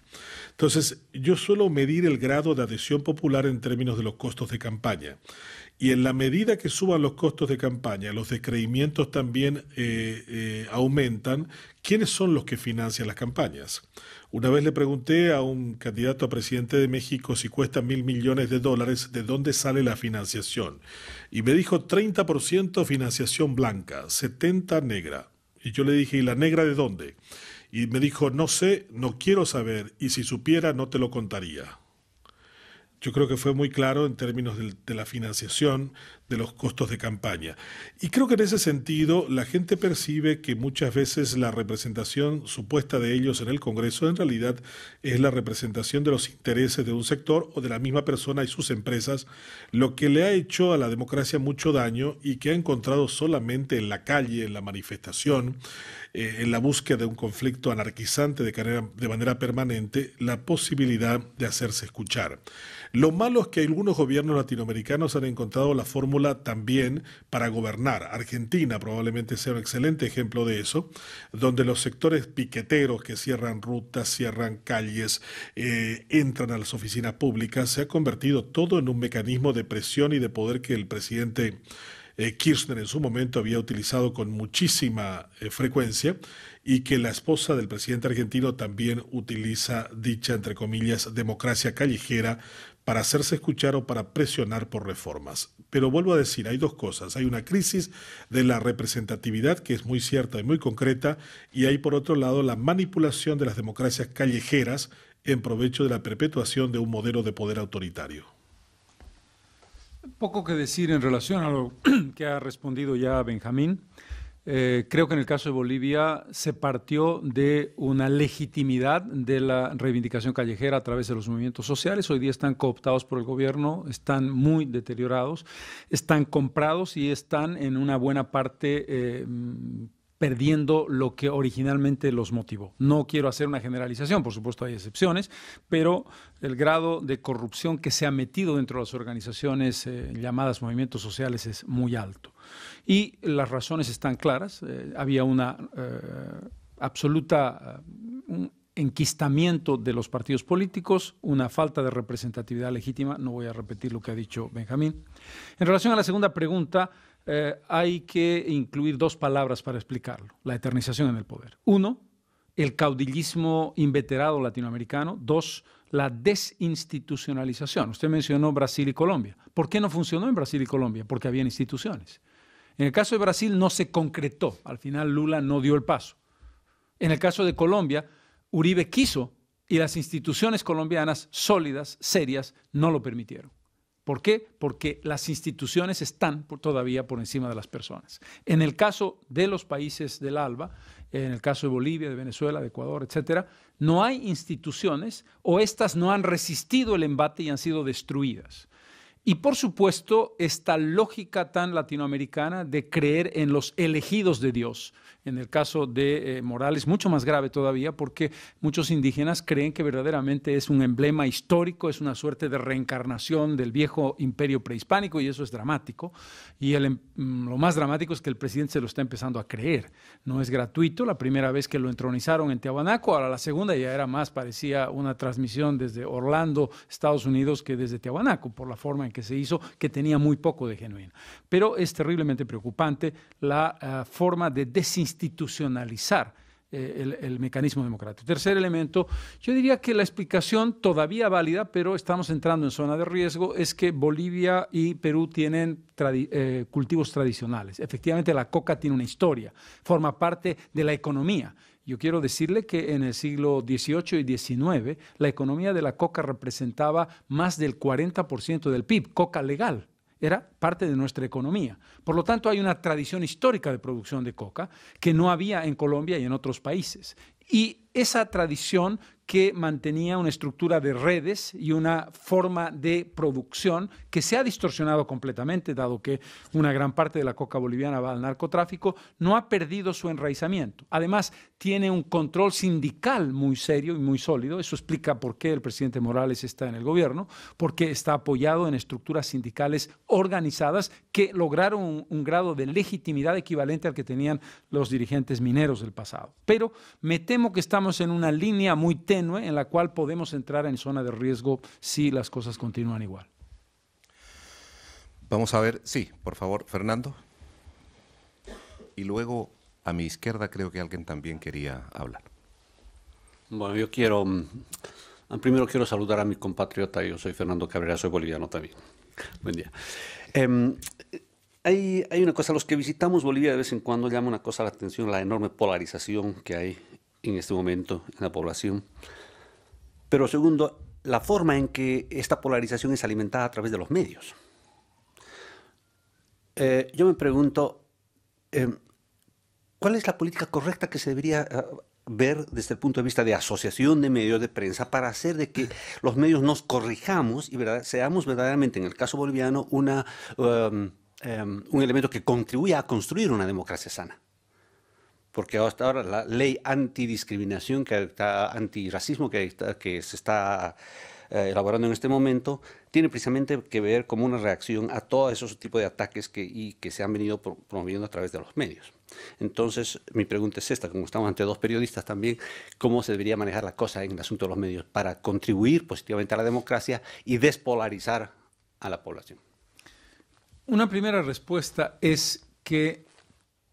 Entonces, yo suelo medir el grado de adhesión popular en términos de los costos de campaña. Y en la medida que suban los costos de campaña, los descreimientos también eh, eh, aumentan. ¿Quiénes son los que financian las campañas? Una vez le pregunté a un candidato a presidente de México si cuesta mil millones de dólares, ¿de dónde sale la financiación? Y me dijo 30% financiación blanca, 70% negra. Y yo le dije, ¿y la negra de dónde? Y me dijo, no sé, no quiero saber, y si supiera no te lo contaría. Yo creo que fue muy claro en términos de, la financiación, los costos de campaña. Y creo que en ese sentido la gente percibe que muchas veces la representación supuesta de ellos en el Congreso en realidad es la representación de los intereses de un sector o de la misma persona y sus empresas, lo que le ha hecho a la democracia mucho daño y que ha encontrado solamente en la calle, en la manifestación, eh, en la búsqueda de un conflicto anarquizante de manera permanente, la posibilidad de hacerse escuchar. Lo malo es que algunos gobiernos latinoamericanos han encontrado la fórmula también para gobernar. Argentina probablemente sea un excelente ejemplo de eso, donde los sectores piqueteros que cierran rutas, cierran calles, eh, entran a las oficinas públicas, se ha convertido todo en un mecanismo de presión y de poder que el presidente eh, Kirchner en su momento había utilizado con muchísima eh, frecuencia y que la esposa del presidente argentino también utiliza dicha, entre comillas, democracia callejera para hacerse escuchar o para presionar por reformas. Pero vuelvo a decir, hay dos cosas. Hay una crisis de la representatividad, que es muy cierta y muy concreta, y hay por otro lado la manipulación de las democracias callejeras en provecho de la perpetuación de un modelo de poder autoritario. Poco que decir en relación a lo que ha respondido ya Benjamín. Eh, creo que en el caso de Bolivia se partió de una legitimidad de la reivindicación callejera a través de los movimientos sociales. Hoy día están cooptados por el gobierno, están muy deteriorados, están comprados y están en una buena parte... Eh, perdiendo lo que originalmente los motivó. No quiero hacer una generalización, por supuesto hay excepciones, pero el grado de corrupción que se ha metido dentro de las organizaciones eh, llamadas movimientos sociales es muy alto. Y las razones están claras. Eh, había una eh, absoluta... Eh, enquistamiento de los partidos políticos, una falta de representatividad legítima, no voy a repetir lo que ha dicho Benjamín. En relación a la segunda pregunta, hay que incluir dos palabras para explicarlo, la eternización en el poder. Uno, el caudillismo inveterado latinoamericano. Dos, la desinstitucionalización. Usted mencionó Brasil y Colombia. ¿Por qué no funcionó en Brasil y Colombia? Porque había instituciones. En el caso de Brasil no se concretó, al final Lula no dio el paso. En el caso de Colombia, Uribe quiso y las instituciones colombianas sólidas, serias, no lo permitieron. ¿Por qué? Porque las instituciones están todavía por encima de las personas. En el caso de los países del ALBA, en el caso de Bolivia, de Venezuela, de Ecuador, etcétera, no hay instituciones o estas no han resistido el embate y han sido destruidas. Y por supuesto, esta lógica tan latinoamericana de creer en los elegidos de Dios. En el caso de eh, Morales, mucho más grave todavía, porque muchos indígenas creen que verdaderamente es un emblema histórico, es una suerte de reencarnación del viejo imperio prehispánico y eso es dramático. Y em, mm, lo más dramático es que el presidente se lo está empezando a creer. No es gratuito. La primera vez que lo entronizaron en Tiahuanaco, ahora la segunda ya era más, parecía una transmisión desde Orlando, Estados Unidos, que desde Tiahuanaco, por la forma en que se hizo, que tenía muy poco de genuino. Pero es terriblemente preocupante la ah, forma de desinstitucionalizar institucionalizar eh, el, mecanismo democrático. Tercer elemento, yo diría que la explicación todavía válida, pero estamos entrando en zona de riesgo, es que Bolivia y Perú tienen eh, cultivos tradicionales. Efectivamente, la coca tiene una historia, forma parte de la economía. Yo quiero decirle que en el siglo XVIII y XIX, la economía de la coca representaba más del 40% del PIB, coca legal era parte de nuestra economía. Por lo tanto, hay una tradición histórica de producción de coca que no había en Colombia y en otros países. Y esa tradición que mantenía una estructura de redes y una forma de producción que se ha distorsionado completamente, dado que una gran parte de la coca boliviana va al narcotráfico, no ha perdido su enraizamiento. Además, tiene un control sindical muy serio y muy sólido. Eso explica por qué el presidente Morales está en el gobierno, porque está apoyado en estructuras sindicales organizadas que lograron un, grado de legitimidad equivalente al que tenían los dirigentes mineros del pasado. Pero me temo que estamos en una línea muy tenue en la cual podemos entrar en zona de riesgo si las cosas continúan igual. Vamos a ver, sí, por favor, Fernando. Y luego a mi izquierda creo que alguien también quería hablar. Bueno, yo quiero, mm, ah, primero quiero saludar a mi compatriota, yo soy Fernando Cabrera, soy boliviano también. Buen día. Em, hay, una cosa, los que visitamos Bolivia de vez en cuando llama una cosa la atención, la enorme polarización que hay en este momento en la población. Pero segundo, la forma en que esta polarización es alimentada a través de los medios. Eh, yo me pregunto, em, ¿Cuál es la política correcta que se debería eh, ver desde el punto de vista de asociación de medios de prensa para hacer de que los medios nos corrijamos y seamos verdaderamente, en el caso boliviano, em, em, un elemento que contribuya a construir una democracia sana? Porque hasta ahora la ley antidiscriminación, que antirracismo que, se está eh, elaborando en este momento, tiene precisamente que ver como una reacción a todos esos tipos de ataques que se han venido promoviendo a través de los medios. Entonces, mi pregunta es esta, como estamos ante dos periodistas también, ¿cómo se debería manejar la cosa en el asunto de los medios para contribuir positivamente a la democracia y despolarizar a la población? Una primera respuesta es que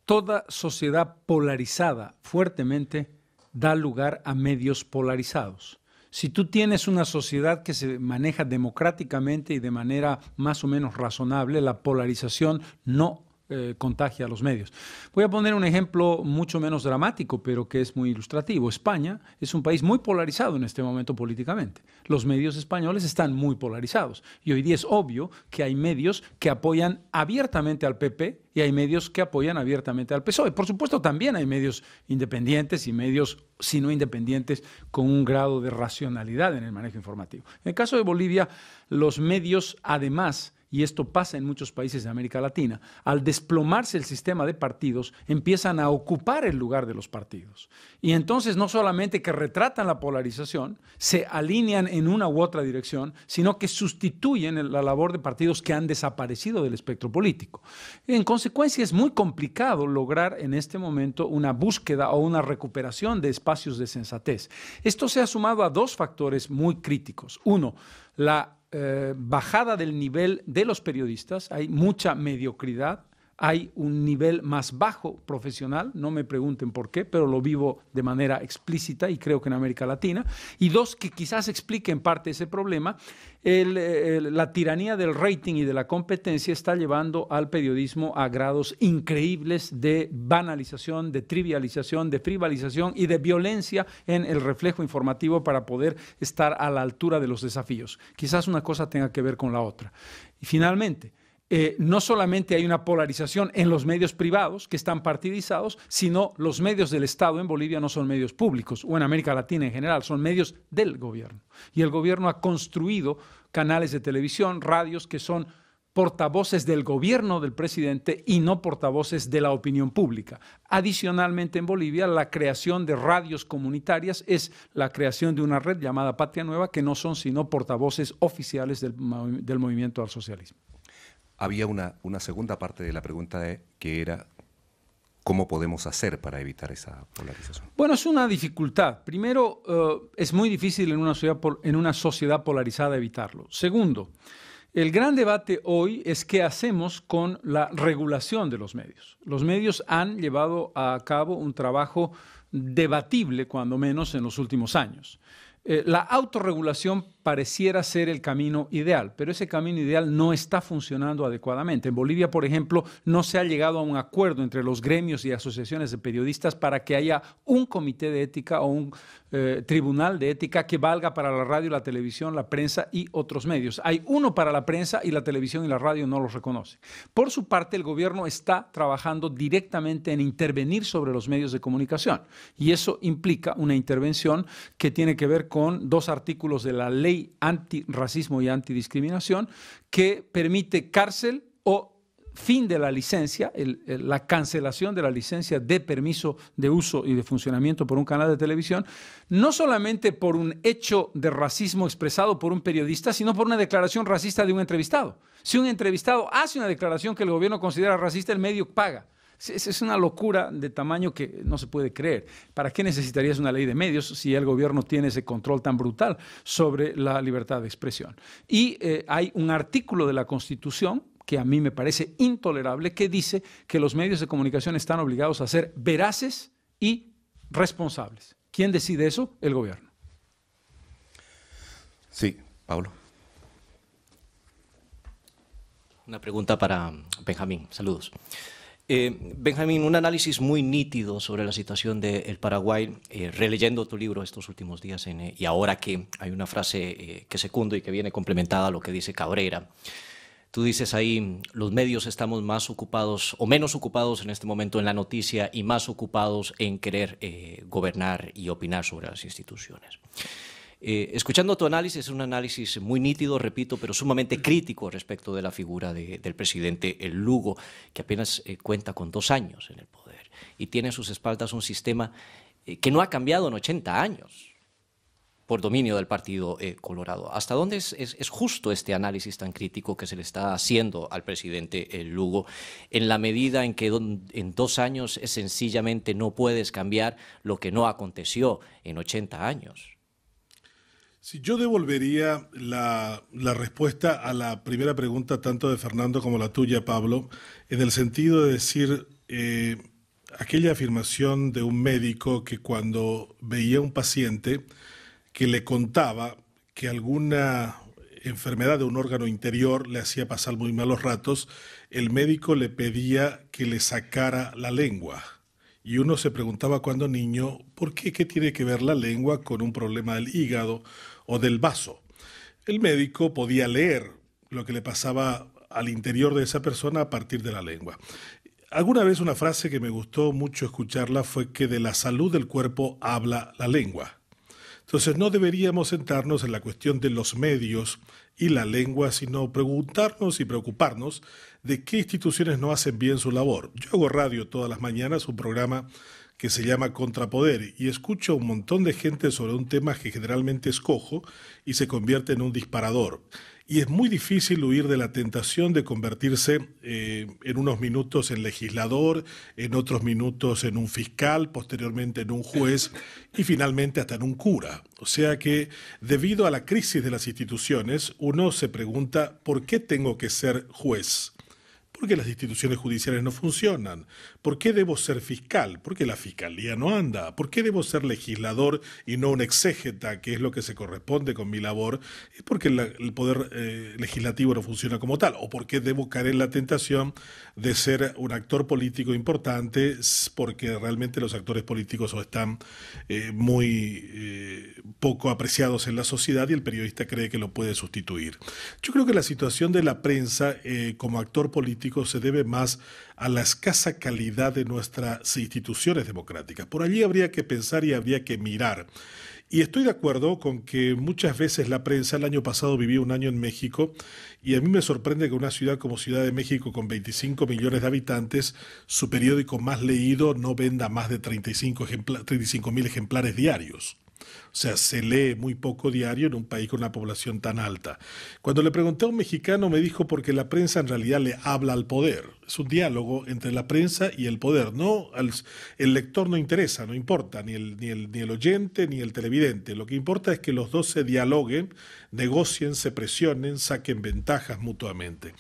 toda sociedad polarizada fuertemente da lugar a medios polarizados. Si tú tienes una sociedad que se maneja democráticamente y de manera más o menos razonable, la polarización no eh, contagia a los medios. Voy a poner un ejemplo mucho menos dramático, pero que es muy ilustrativo. España es un país muy polarizado en este momento políticamente. Los medios españoles están muy polarizados y hoy día es obvio que hay medios que apoyan abiertamente al PP y hay medios que apoyan abiertamente al PSOE. Por supuesto, también hay medios independientes y medios, si no independientes, con un grado de racionalidad en el manejo informativo. En el caso de Bolivia, los medios, además, y esto pasa en muchos países de América Latina, al desplomarse el sistema de partidos, empiezan a ocupar el lugar de los partidos. Y entonces no solamente que retratan la polarización, se alinean en una u otra dirección, sino que sustituyen la labor de partidos que han desaparecido del espectro político. En consecuencia, es muy complicado lograr en este momento una búsqueda o una recuperación de espacios de sensatez. Esto se ha sumado a dos factores muy críticos. Uno, la eh, bajada del nivel de los periodistas, hay mucha mediocridad, hay un nivel más bajo profesional, no me pregunten por qué, pero lo vivo de manera explícita y creo que en América Latina. Y dos, que quizás explique en parte ese problema, la tiranía del rating y de la competencia está llevando al periodismo a grados increíbles de banalización, de trivialización, de frivalización y de violencia en el reflejo informativo para poder estar a la altura de los desafíos. Quizás una cosa tenga que ver con la otra. Y finalmente, eh, no solamente hay una polarización en los medios privados que están partidizados, sino los medios del Estado en Bolivia no son medios públicos, o en América Latina en general, son medios del gobierno. Y el gobierno ha construido canales de televisión, radios que son portavoces del gobierno del presidente y no portavoces de la opinión pública. Adicionalmente en Bolivia, la creación de radios comunitarias es la creación de una red llamada Patria Nueva, que no son sino portavoces oficiales del movimiento al socialismo había una, una segunda parte de la pregunta que era ¿Cómo podemos hacer para evitar esa polarización? Bueno, es una dificultad. Primero, eh, es muy difícil en una, sociedad en una sociedad polarizada evitarlo. Segundo, el gran debate hoy es qué hacemos con la regulación de los medios. Los medios han llevado a cabo un trabajo debatible, cuando menos en los últimos años. Eh, la autorregulación pareciera ser el camino ideal, pero ese camino ideal no está funcionando adecuadamente. En Bolivia, por ejemplo, no se ha llegado a un acuerdo entre los gremios y asociaciones de periodistas para que haya un comité de ética o un eh, tribunal de ética que valga para la radio, la televisión, la prensa y otros medios. Hay uno para la prensa y la televisión y la radio no los reconoce. Por su parte, el gobierno está trabajando directamente en intervenir sobre los medios de comunicación y eso implica una intervención que tiene que ver con dos artículos de la ley ley antirracismo y antidiscriminación que permite cárcel o fin de la licencia, la cancelación de la licencia de permiso de uso y de funcionamiento por un canal de televisión, no solamente por un hecho de racismo expresado por un periodista, sino por una declaración racista de un entrevistado. Si un entrevistado hace una declaración que el gobierno considera racista, el medio paga. Es, una locura de tamaño que no se puede creer. ¿Para qué necesitarías una ley de medios si el gobierno tiene ese control tan brutal sobre la libertad de expresión? Y eh, hay un artículo de la Constitución que a mí me parece intolerable, que dice que los medios de comunicación están obligados a ser veraces y responsables. ¿Quién decide eso? El gobierno. Sí, Pablo. Una pregunta para Benjamín. Saludos. Eh, Benjamín, un análisis muy nítido sobre la situación del Paraguay, eh, releyendo tu libro estos últimos días en, eh, y ahora que hay una frase que secundo y que viene complementada a lo que dice Cabrera. Tú dices ahí, los medios estamos más ocupados o menos ocupados en este momento en la noticia y más ocupados en querer gobernar y opinar sobre las instituciones. Eh, escuchando tu análisis, es un análisis muy nítido, repito, pero sumamente crítico respecto de la figura del presidente el Lugo, que apenas eh, cuenta con dos años en el poder y tiene a sus espaldas un sistema eh, que no ha cambiado en 80 años por dominio del Partido Colorado. ¿Hasta dónde es, justo este análisis tan crítico que se le está haciendo al presidente Lugo en la medida en que en dos años sencillamente no puedes cambiar lo que no aconteció en 80 años? Si yo devolvería la, respuesta a la primera pregunta, tanto de Fernando como la tuya, Pablo, en el sentido de decir eh, aquella afirmación de un médico que cuando veía a un paciente que le contaba que alguna enfermedad de un órgano interior le hacía pasar muy malos ratos, el médico le pedía que le sacara la lengua. Y uno se preguntaba cuando niño, ¿por qué? ¿Qué tiene que ver la lengua con un problema del hígado o del vaso. El médico podía leer lo que le pasaba al interior de esa persona a partir de la lengua. Alguna vez una frase que me gustó mucho escucharla fue que de la salud del cuerpo habla la lengua. Entonces no deberíamos sentarnos en la cuestión de los medios y la lengua, sino preguntarnos y preocuparnos de qué instituciones no hacen bien su labor. Yo hago radio todas las mañanas, un programa que se llama Contrapoder y escucho a un montón de gente sobre un tema que generalmente escojo y se convierte en un disparador. Y es muy difícil huir de la tentación de convertirse eh, en unos minutos en legislador, en otros minutos en un fiscal, posteriormente en un juez y finalmente hasta en un cura. O sea que debido a la crisis de las instituciones, uno se pregunta, ¿por qué tengo que ser juez? ¿Por las instituciones judiciales no funcionan? ¿Por qué debo ser fiscal? Porque la fiscalía no anda? ¿Por qué debo ser legislador y no un exégeta, que es lo que se corresponde con mi labor? Es porque el poder eh, legislativo no funciona como tal. ¿O por qué debo caer en la tentación de ser un actor político importante? Porque realmente los actores políticos están eh, muy eh, poco apreciados en la sociedad y el periodista cree que lo puede sustituir. Yo creo que la situación de la prensa como actor político se debe más a la escasa calidad de nuestras instituciones democráticas. Por allí habría que pensar y habría que mirar. Y estoy de acuerdo con que muchas veces la prensa, el año pasado viví un año en México y a mí me sorprende que una ciudad como Ciudad de México con 25 millones de habitantes, su periódico más leído no venda más de 35 mil ejemplares diarios. O sea, se lee muy poco diario en un país con una población tan alta. Cuando le pregunté a un mexicano me dijo porque la prensa en realidad le habla al poder. Es un diálogo entre la prensa y el poder. No, el, lector no interesa, no importa, ni el, ni, el, ni el oyente ni el televidente. Lo que importa es que los dos se dialoguen, negocien, se presionen, saquen ventajas mutuamente.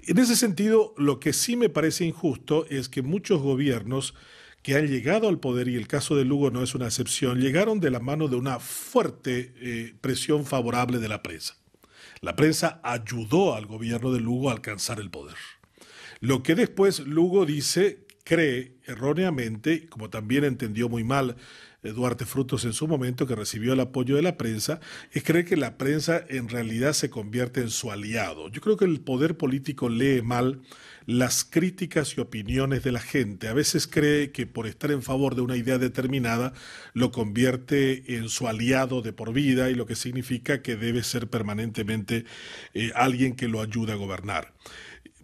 En ese sentido, lo que sí me parece injusto es que muchos gobiernos que han llegado al poder, y el caso de Lugo no es una excepción, llegaron de la mano de una fuerte eh, presión favorable de la prensa. La prensa ayudó al gobierno de Lugo a alcanzar el poder. Lo que después Lugo dice, cree erróneamente, como también entendió muy mal Duarte Frutos en su momento, que recibió el apoyo de la prensa, es creer que la prensa en realidad se convierte en su aliado. Yo creo que el poder político lee mal las críticas y opiniones de la gente. A veces cree que por estar en favor de una idea determinada lo convierte en su aliado de por vida y lo que significa que debe ser permanentemente eh, alguien que lo ayude a gobernar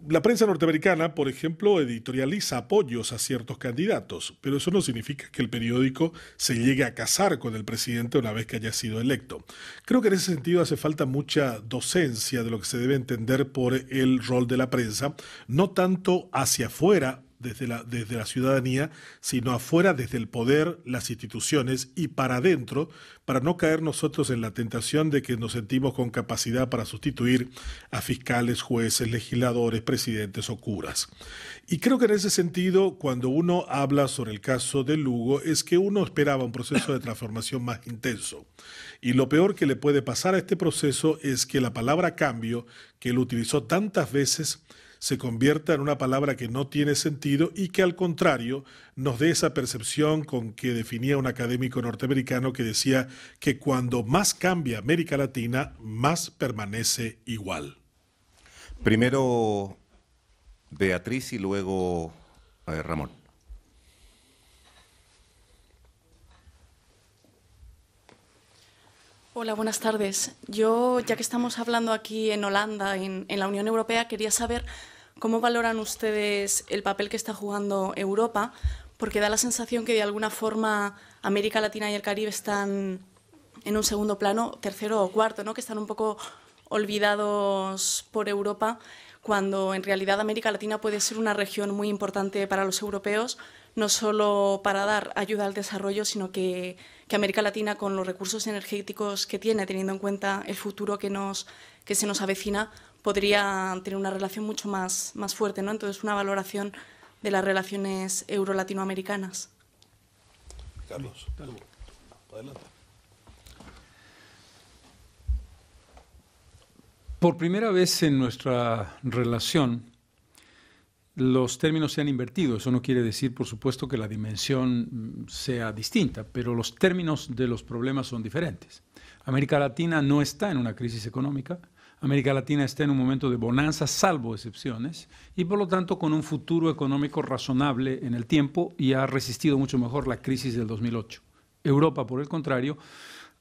la prensa norteamericana, por ejemplo, editorializa apoyos a ciertos candidatos, pero eso no significa que el periódico se llegue a casar con el presidente una vez que haya sido electo. Creo que en ese sentido hace falta mucha docencia de lo que se debe entender por el rol de la prensa, no tanto hacia afuera desde la, ciudadanía, sino afuera, desde el poder, las instituciones y para adentro, para no caer nosotros en la tentación de que nos sentimos con capacidad para sustituir a fiscales, jueces, legisladores, presidentes o curas. Y creo que en ese sentido, cuando uno habla sobre el caso de Lugo, es que uno esperaba un proceso de transformación más intenso. Y lo peor que le puede pasar a este proceso es que la palabra cambio, que él utilizó tantas veces, se convierta en una palabra que no tiene sentido y que al contrario nos dé esa percepción con que definía un académico norteamericano que decía que cuando más cambia América Latina, más permanece igual. Primero Beatriz y luego eh, Ramón. Hola, buenas tardes. Yo, ya que estamos hablando aquí en Holanda, en, la Unión Europea, quería saber cómo valoran ustedes el papel que está jugando Europa, porque da la sensación que de alguna forma América Latina y el Caribe están en un segundo plano, tercero o cuarto, ¿no? que están un poco olvidados por Europa, cuando en realidad América Latina puede ser una región muy importante para los europeos, no solo para dar ayuda al desarrollo, sino que que América Latina, con los recursos energéticos que tiene, teniendo en cuenta el futuro que, nos, que se nos avecina, podría tener una relación mucho más, más fuerte. ¿no? Entonces, una valoración de las relaciones euro-latinoamericanas. Carlos, adelante. Por primera vez en nuestra relación, los términos se han invertido. Eso no quiere decir, por supuesto, que la dimensión mm, sea distinta, pero los términos de los problemas son diferentes. América Latina no está en una crisis económica. América Latina está en un momento de bonanza, salvo excepciones, y por lo tanto con un futuro económico razonable en el tiempo y ha resistido mucho mejor la crisis del 2008. Europa, por el contrario,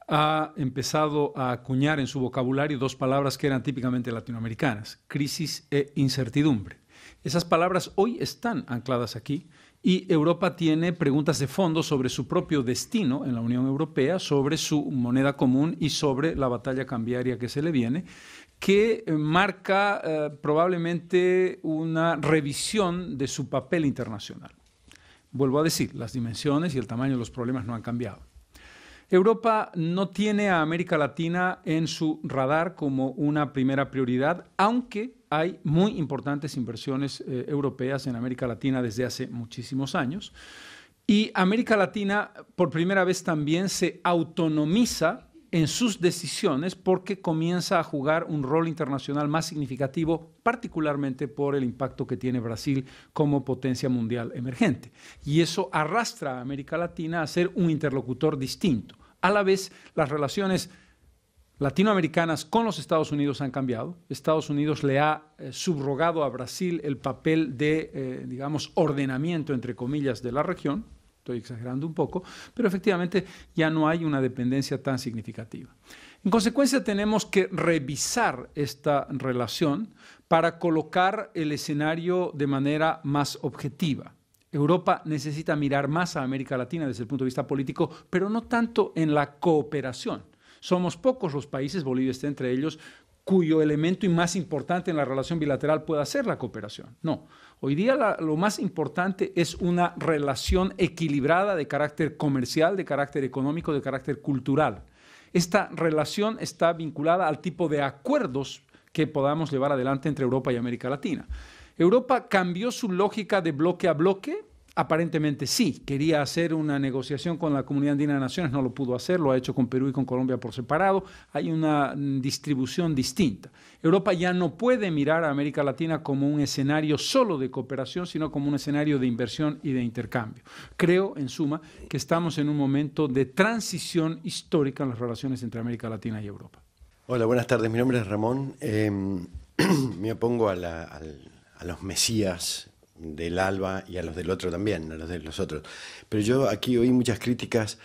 ha empezado a acuñar en su vocabulario dos palabras que eran típicamente latinoamericanas, crisis e incertidumbre. Esas palabras hoy están ancladas aquí y Europa tiene preguntas de fondo sobre su propio destino en la Unión Europea, sobre su moneda común y sobre la batalla cambiaria que se le viene que eh, marca eh, probablemente una revisión de su papel internacional. Vuelvo a decir, las dimensiones y el tamaño de los problemas no han cambiado. Europa no tiene a América Latina en su radar como una primera prioridad, aunque hay muy importantes inversiones eh, europeas en América Latina desde hace muchísimos años. Y América Latina por primera vez también se autonomiza en sus decisiones porque comienza a jugar un rol internacional más significativo, particularmente por el impacto que tiene Brasil como potencia mundial emergente. Y eso arrastra a América Latina a ser un interlocutor distinto. A la vez, las relaciones latinoamericanas con los Estados Unidos han cambiado. Estados Unidos le ha eh, subrogado a Brasil el papel de, eh, digamos, ordenamiento, entre comillas, de la región. Estoy exagerando un poco, pero efectivamente ya no hay una dependencia tan significativa. En consecuencia, tenemos que revisar esta relación para colocar el escenario de manera más objetiva. Europa necesita mirar más a América Latina desde el punto de vista político, pero no tanto en la cooperación somos pocos los países, Bolivia está entre ellos, cuyo elemento y más importante en la relación bilateral pueda ser la cooperación. No, hoy día lo más importante es una relación equilibrada de carácter comercial, de carácter económico, de carácter cultural. Esta relación está vinculada al tipo de acuerdos que podamos llevar adelante entre Europa y América Latina. Europa cambió su lógica de bloque a bloque Aparentemente sí, quería hacer una negociación con la Comunidad Andina de Naciones, no lo pudo hacer, lo ha hecho con Perú y con Colombia por separado, hay una mm, distribución distinta. Europa ya no puede mirar a América Latina como un escenario solo de cooperación, sino como un escenario de inversión y de intercambio. Creo, en suma, que estamos en un momento de transición histórica en las relaciones entre América Latina y Europa. Hola, buenas tardes, mi nombre es Ramón. Em, me opongo a, a los mesías del ALBA y a los del otro también, a los de los otros. Pero yo aquí oí muchas críticas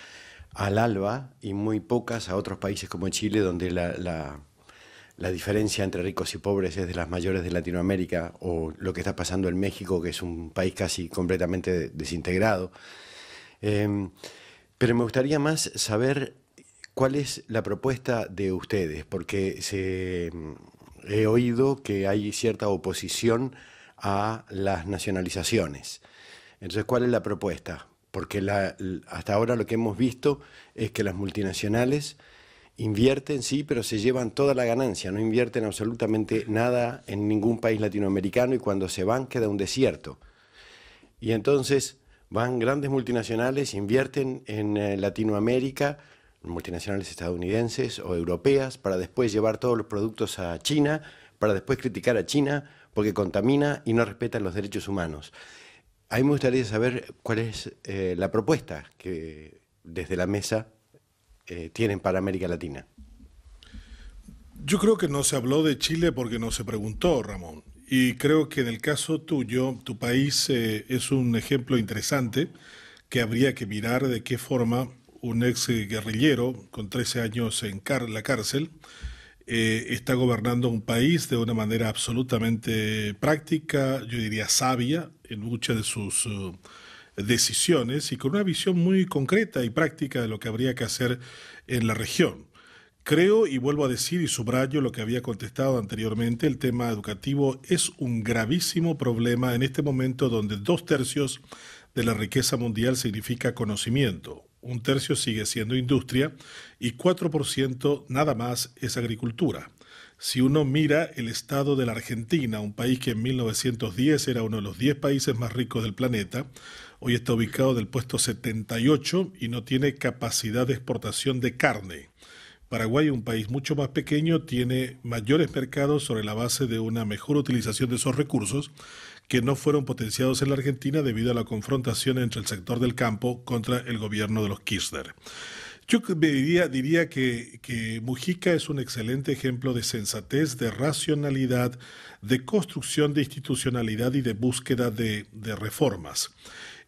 al ALBA y muy pocas a otros países como Chile, donde la, la, diferencia entre ricos y pobres es de las mayores de Latinoamérica, o lo que está pasando en México, que es un país casi completamente desintegrado. Em, pero me gustaría más saber cuál es la propuesta de ustedes, porque se, em, he oído que hay cierta oposición a las nacionalizaciones. Entonces, ¿cuál es la propuesta? Porque hasta ahora lo que hemos visto es que las multinacionales invierten, sí, pero se llevan toda la ganancia, no invierten absolutamente nada en ningún país latinoamericano y cuando se van queda un desierto. Y entonces van grandes multinacionales, invierten en eh, Latinoamérica, multinacionales estadounidenses o europeas, para después llevar todos los productos a China, para después criticar a China, porque contamina y no respeta los derechos humanos. A mí me gustaría saber cuál es eh, la propuesta que desde la mesa eh, tienen para América Latina. Yo creo que no se habló de Chile porque no se preguntó, Ramón. Y creo que en el caso tuyo, tu país eh, es un ejemplo interesante que habría que mirar de qué forma un ex guerrillero con 13 años en la cárcel eh, está gobernando un país de una manera absolutamente práctica, yo diría sabia, en muchas de sus eh, decisiones y con una visión muy concreta y práctica de lo que habría que hacer en la región. Creo y vuelvo a decir y subrayo lo que había contestado anteriormente, el tema educativo es un gravísimo problema en este momento donde dos tercios de la riqueza mundial significa conocimiento, un tercio sigue siendo industria y 4% nada más es agricultura. Si uno mira el estado de la Argentina, un país que en 1910 era uno de los 10 países más ricos del planeta, hoy está ubicado del puesto 78 y no tiene capacidad de exportación de carne. Paraguay, un país mucho más pequeño, tiene mayores mercados sobre la base de una mejor utilización de esos recursos que no fueron potenciados en la Argentina debido a la confrontación entre el sector del campo contra el gobierno de los Kirchner. Yo diría, que, Mujica es un excelente ejemplo de sensatez, de racionalidad, de construcción de institucionalidad y de búsqueda de, reformas.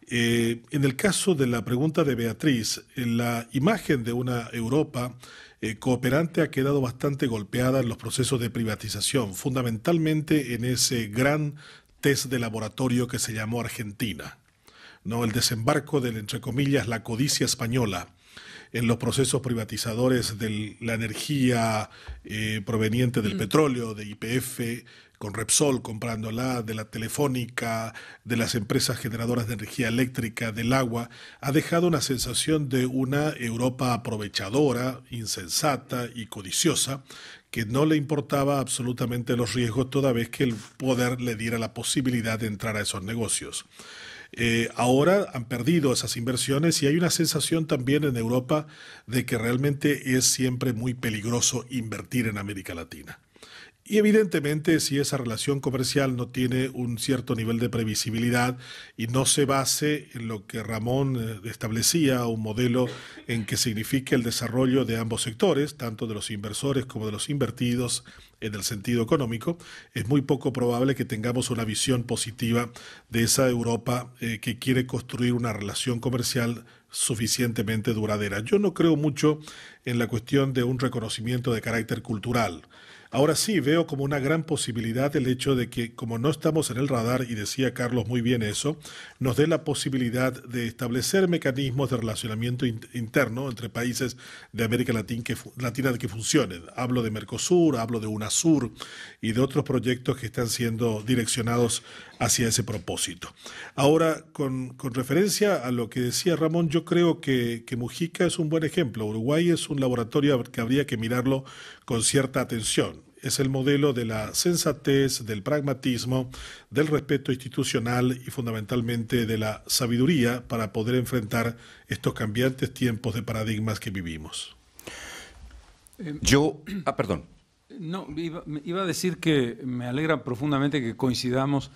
Eh, en el caso de la pregunta de Beatriz, eh, la imagen de una Europa eh, cooperante ha quedado bastante golpeada en los procesos de privatización, fundamentalmente en ese gran test de laboratorio que se llamó Argentina, ¿no? el desembarco de, entre comillas, la codicia española en los procesos privatizadores de la energía eh, proveniente del mm. petróleo, de IPF, con Repsol comprándola, de la telefónica, de las empresas generadoras de energía eléctrica, del agua, ha dejado una sensación de una Europa aprovechadora, insensata y codiciosa, que no le importaba absolutamente los riesgos toda vez que el poder le diera la posibilidad de entrar a esos negocios. Eh, ahora han perdido esas inversiones y hay una sensación también en Europa de que realmente es siempre muy peligroso invertir en América Latina. Y evidentemente, si esa relación comercial no tiene un cierto nivel de previsibilidad y no se base en lo que Ramón eh, establecía, un modelo en que signifique el desarrollo de ambos sectores, tanto de los inversores como de los invertidos en el sentido económico, es muy poco probable que tengamos una visión positiva de esa Europa eh, que quiere construir una relación comercial suficientemente duradera. Yo no creo mucho en la cuestión de un reconocimiento de carácter cultural. Ahora sí veo como una gran posibilidad el hecho de que, como no estamos en el radar, y decía Carlos muy bien eso, nos dé la posibilidad de establecer mecanismos de relacionamiento interno entre países de América Latina que, Latina que funcionen. Hablo de Mercosur, hablo de UNASUR, y de otros proyectos que están siendo direccionados hacia ese propósito. Ahora, con, referencia a lo que decía Ramón, yo creo que, que Mujica es un buen ejemplo. Uruguay es un laboratorio que habría que mirarlo con cierta atención es el modelo de la sensatez, del pragmatismo, del respeto institucional y fundamentalmente de la sabiduría para poder enfrentar estos cambiantes tiempos de paradigmas que vivimos. Yo, ah, perdón. No, iba, iba, a decir que me alegra profundamente que coincidamos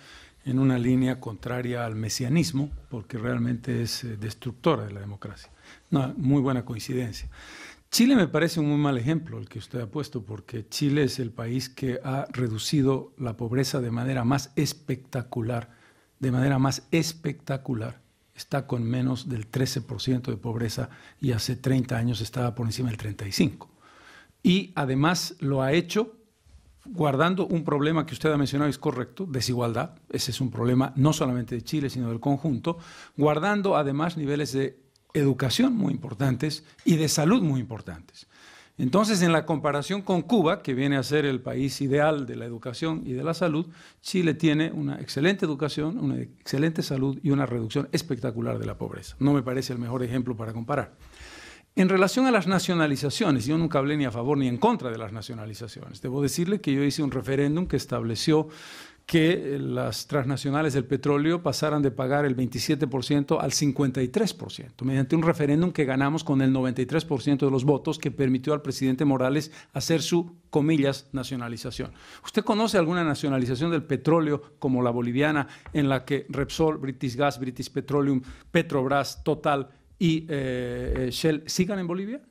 en una línea contraria al mesianismo, porque realmente es eh, destructora de la democracia. Una muy buena coincidencia. Chile me parece un muy mal ejemplo el que usted ha puesto, porque Chile es el país que ha reducido la pobreza de manera más espectacular, de manera más espectacular. Está con menos del 13% de pobreza y hace 30 años estaba por encima del 35% y además lo ha hecho guardando un problema que usted ha mencionado, es correcto, desigualdad, ese es un problema no solamente de Chile, sino del conjunto, guardando además niveles de educación muy importantes y de salud muy importantes. Entonces, en la comparación con Cuba, que viene a ser el país ideal de la educación y de la salud, Chile tiene una excelente educación, una excelente salud y una reducción espectacular de la pobreza. No me parece el mejor ejemplo para comparar. En relación a las nacionalizaciones, yo nunca hablé ni a favor ni en contra de las nacionalizaciones. Debo decirle que yo hice un referéndum que estableció que eh, las transnacionales del petróleo pasaran de pagar el 27% al 53%, mediante un referéndum que ganamos con el 93% de los votos que permitió al presidente Morales hacer su, comillas, nacionalización. ¿Usted conoce alguna nacionalización del petróleo como la boliviana, en la que Repsol, British Gas, British Petroleum, Petrobras, Total, y eh, eh, Shell sigan en Bolivia?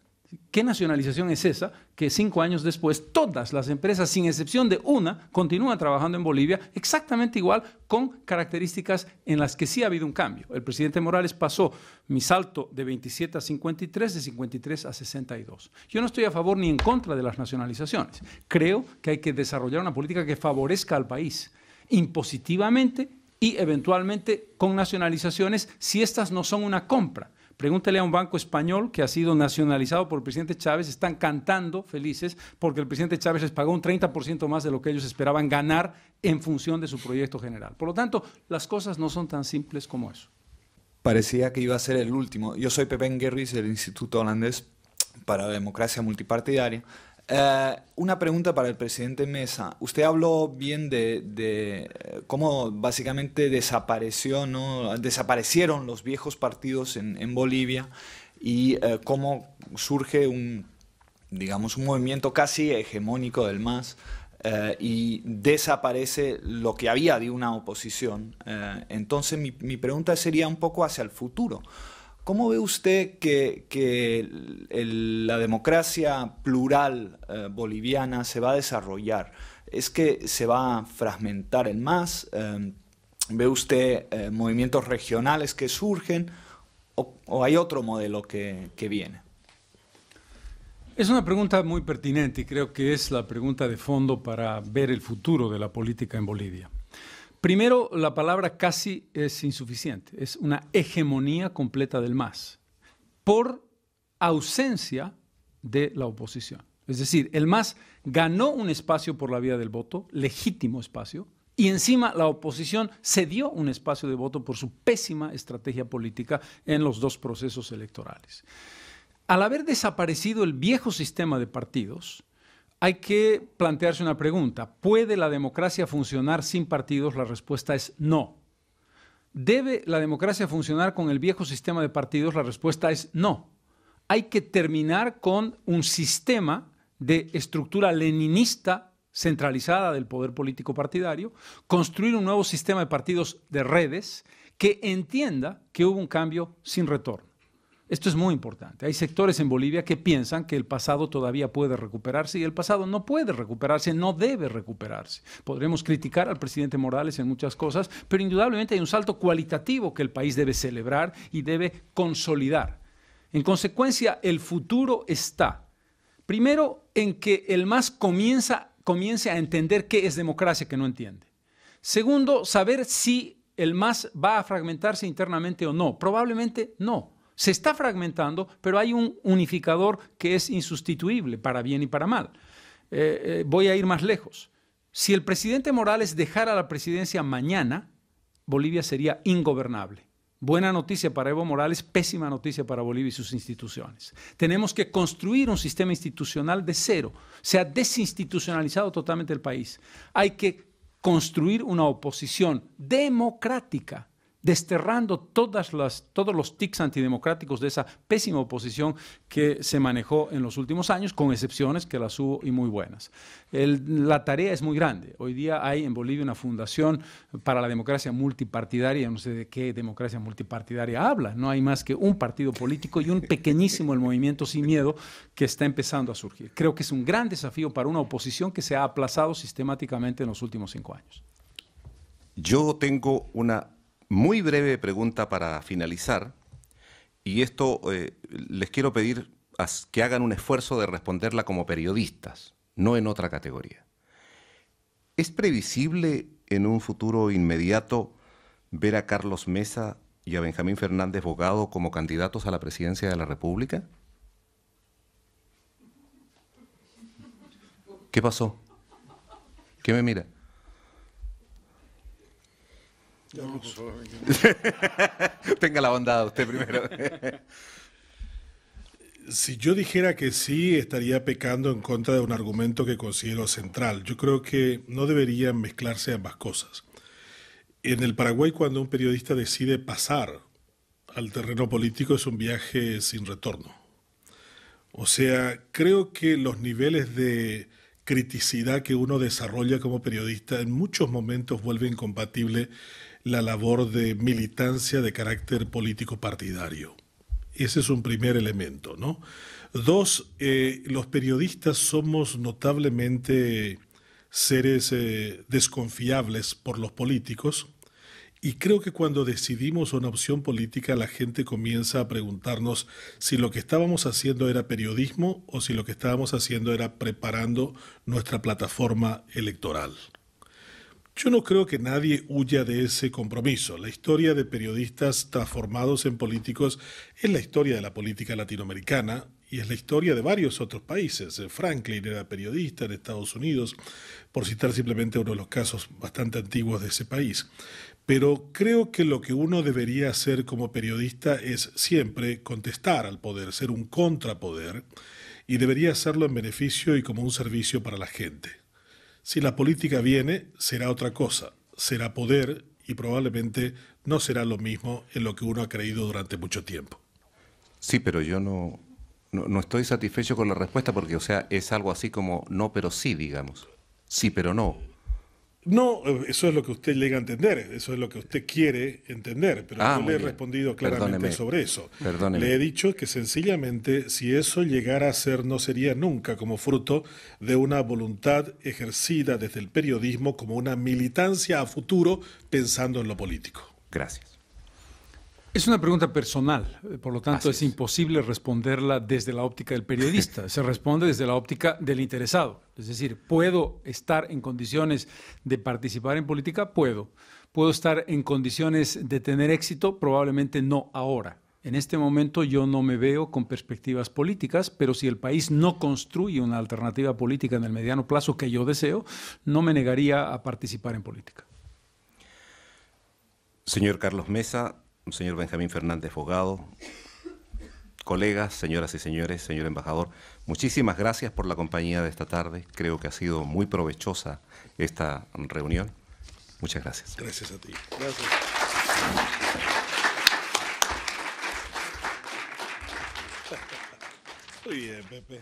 ¿Qué nacionalización es esa que cinco años después todas las empresas, sin excepción de una, continúan trabajando en Bolivia exactamente igual con características en las que sí ha habido un cambio? El presidente Morales pasó mi salto de 27 a 53, de 53 a 62. Yo no estoy a favor ni en contra de las nacionalizaciones. Creo que hay que desarrollar una política que favorezca al país impositivamente y eventualmente con nacionalizaciones si estas no son una compra Pregúntele a un banco español que ha sido nacionalizado por el presidente Chávez, están cantando felices porque el presidente Chávez les pagó un 30% más de lo que ellos esperaban ganar en función de su proyecto general. Por lo tanto, las cosas no son tan simples como eso. Parecía que iba a ser el último. Yo soy Pepe Guerris del Instituto Holandés para la Democracia Multipartidaria. Eh, una pregunta para el presidente Mesa. Usted habló bien de, eh, cómo básicamente desapareció, ¿no? desaparecieron los viejos partidos en, Bolivia y eh, cómo surge un, digamos, un movimiento casi hegemónico del MAS. y desaparece lo que había de una oposición. entonces mi pregunta sería un poco hacia el futuro. ¿Cómo ve usted que, la democracia plural eh, boliviana se va a desarrollar? ¿Es que se va a fragmentar en más? Em, ¿Ve usted eh, movimientos regionales que surgen o, hay otro modelo que, viene? Es una pregunta muy pertinente y creo que es la pregunta de fondo para ver el futuro de la política en Bolivia. Primero, la palabra casi es insuficiente, es una hegemonía completa del MAS, por ausencia de la oposición. Es decir, el MAS ganó un espacio por la vía del voto, legítimo espacio, y encima la oposición cedió un espacio de voto por su pésima estrategia política en los dos procesos electorales. Al haber desaparecido el viejo sistema de partidos, hay que plantearse una pregunta. ¿Puede la democracia funcionar sin partidos? La respuesta es no. ¿Debe la democracia funcionar con el viejo sistema de partidos? La respuesta es no. Hay que terminar con un sistema de estructura leninista centralizada del poder político partidario, construir un nuevo sistema de partidos de redes que entienda que hubo un cambio sin retorno. Esto es muy importante. Hay sectores en Bolivia que piensan que el pasado todavía puede recuperarse y el pasado no puede recuperarse, no debe recuperarse. Podremos criticar al presidente Morales en muchas cosas, pero indudablemente hay un salto cualitativo que el país debe celebrar y debe consolidar. En consecuencia, el futuro está, primero, en que el MAS comience a entender qué es democracia que no entiende. Segundo, saber si el MAS va a fragmentarse internamente o no. Probablemente no. Se está fragmentando, pero hay un unificador que es insustituible para bien y para mal. Eh, eh, voy a ir más lejos. Si el presidente Morales dejara la presidencia mañana, Bolivia sería ingobernable. Buena noticia para Evo Morales, pésima noticia para Bolivia y sus instituciones. Tenemos que construir un sistema institucional de cero. Se ha desinstitucionalizado totalmente el país. Hay que construir una oposición democrática desterrando todas las, todos los tics antidemocráticos de esa pésima oposición que se manejó en los últimos años, con excepciones que las hubo y muy buenas. la tarea es muy grande. Hoy día hay en Bolivia una fundación para la democracia multipartidaria, no sé de qué democracia multipartidaria habla, no hay más que un partido político y un pequeñísimo el movimiento sin miedo que está empezando a surgir. Creo que es un gran desafío para una oposición que se ha aplazado sistemáticamente en los últimos cinco años. Yo tengo una muy breve pregunta para finalizar, y esto eh, les quiero pedir que hagan un esfuerzo de responderla como periodistas, no en otra categoría. ¿Es previsible en un futuro inmediato ver a Carlos Mesa y a Benjamín Fernández Bogado como candidatos a la presidencia de la República? ¿Qué pasó? ¿Qué me mira? Tenga la bondad usted primero. si yo dijera que sí, estaría pecando en contra de un argumento que considero central. Yo creo que no deberían mezclarse ambas cosas. En el Paraguay, cuando un periodista decide pasar al terreno político, es un viaje sin retorno. O sea, creo que los niveles de criticidad que uno desarrolla como periodista en muchos momentos vuelven incompatible la labor de militancia de carácter político partidario. Ese es un primer elemento, ¿no? Dos, eh, los periodistas somos notablemente seres eh, desconfiables por los políticos y creo que cuando decidimos una opción política la gente comienza a preguntarnos si lo que estábamos haciendo era periodismo o si lo que estábamos haciendo era preparando nuestra plataforma electoral. Yo no creo que nadie huya de ese compromiso. La historia de periodistas transformados en políticos es la historia de la política latinoamericana y es la historia de varios otros países. Eh, Franklin era periodista en Estados Unidos, por citar simplemente uno de los casos bastante antiguos de ese país. Pero creo que lo que uno debería hacer como periodista es siempre contestar al poder, ser un contrapoder, y debería hacerlo en beneficio y como un servicio para la gente. Si la política viene, será otra cosa, será poder y probablemente no será lo mismo en lo que uno ha creído durante mucho tiempo. Sí, pero yo no, no, estoy satisfecho con la respuesta porque, o sea, es algo así como no, pero sí, digamos. Sí, pero no. No, eh, eso es lo que usted llega a entender, eso es lo que usted quiere entender, pero ah, le he respondido claramente sobre eso. Le he dicho que sencillamente si eso llegara a ser no sería nunca como fruto de una voluntad ejercida desde el periodismo como una militancia a futuro pensando en lo político. Gracias. Es una pregunta personal, eh, por lo tanto es, imposible responderla desde la óptica del periodista, se responde desde la óptica del interesado. Es decir, ¿puedo estar en condiciones de participar en política? Puedo. ¿Puedo estar en condiciones de tener éxito? Probablemente no ahora. En este momento yo no me veo con perspectivas políticas, pero si el país no construye una alternativa política en el mediano plazo que yo deseo, no me negaría a participar en política. Señor Carlos Mesa, señor Benjamín Fernández Fogado, colegas, señoras y señores, señor embajador, muchísimas gracias por la compañía de esta tarde. Creo que ha sido muy provechosa esta reunión. Muchas gracias. Gracias a ti.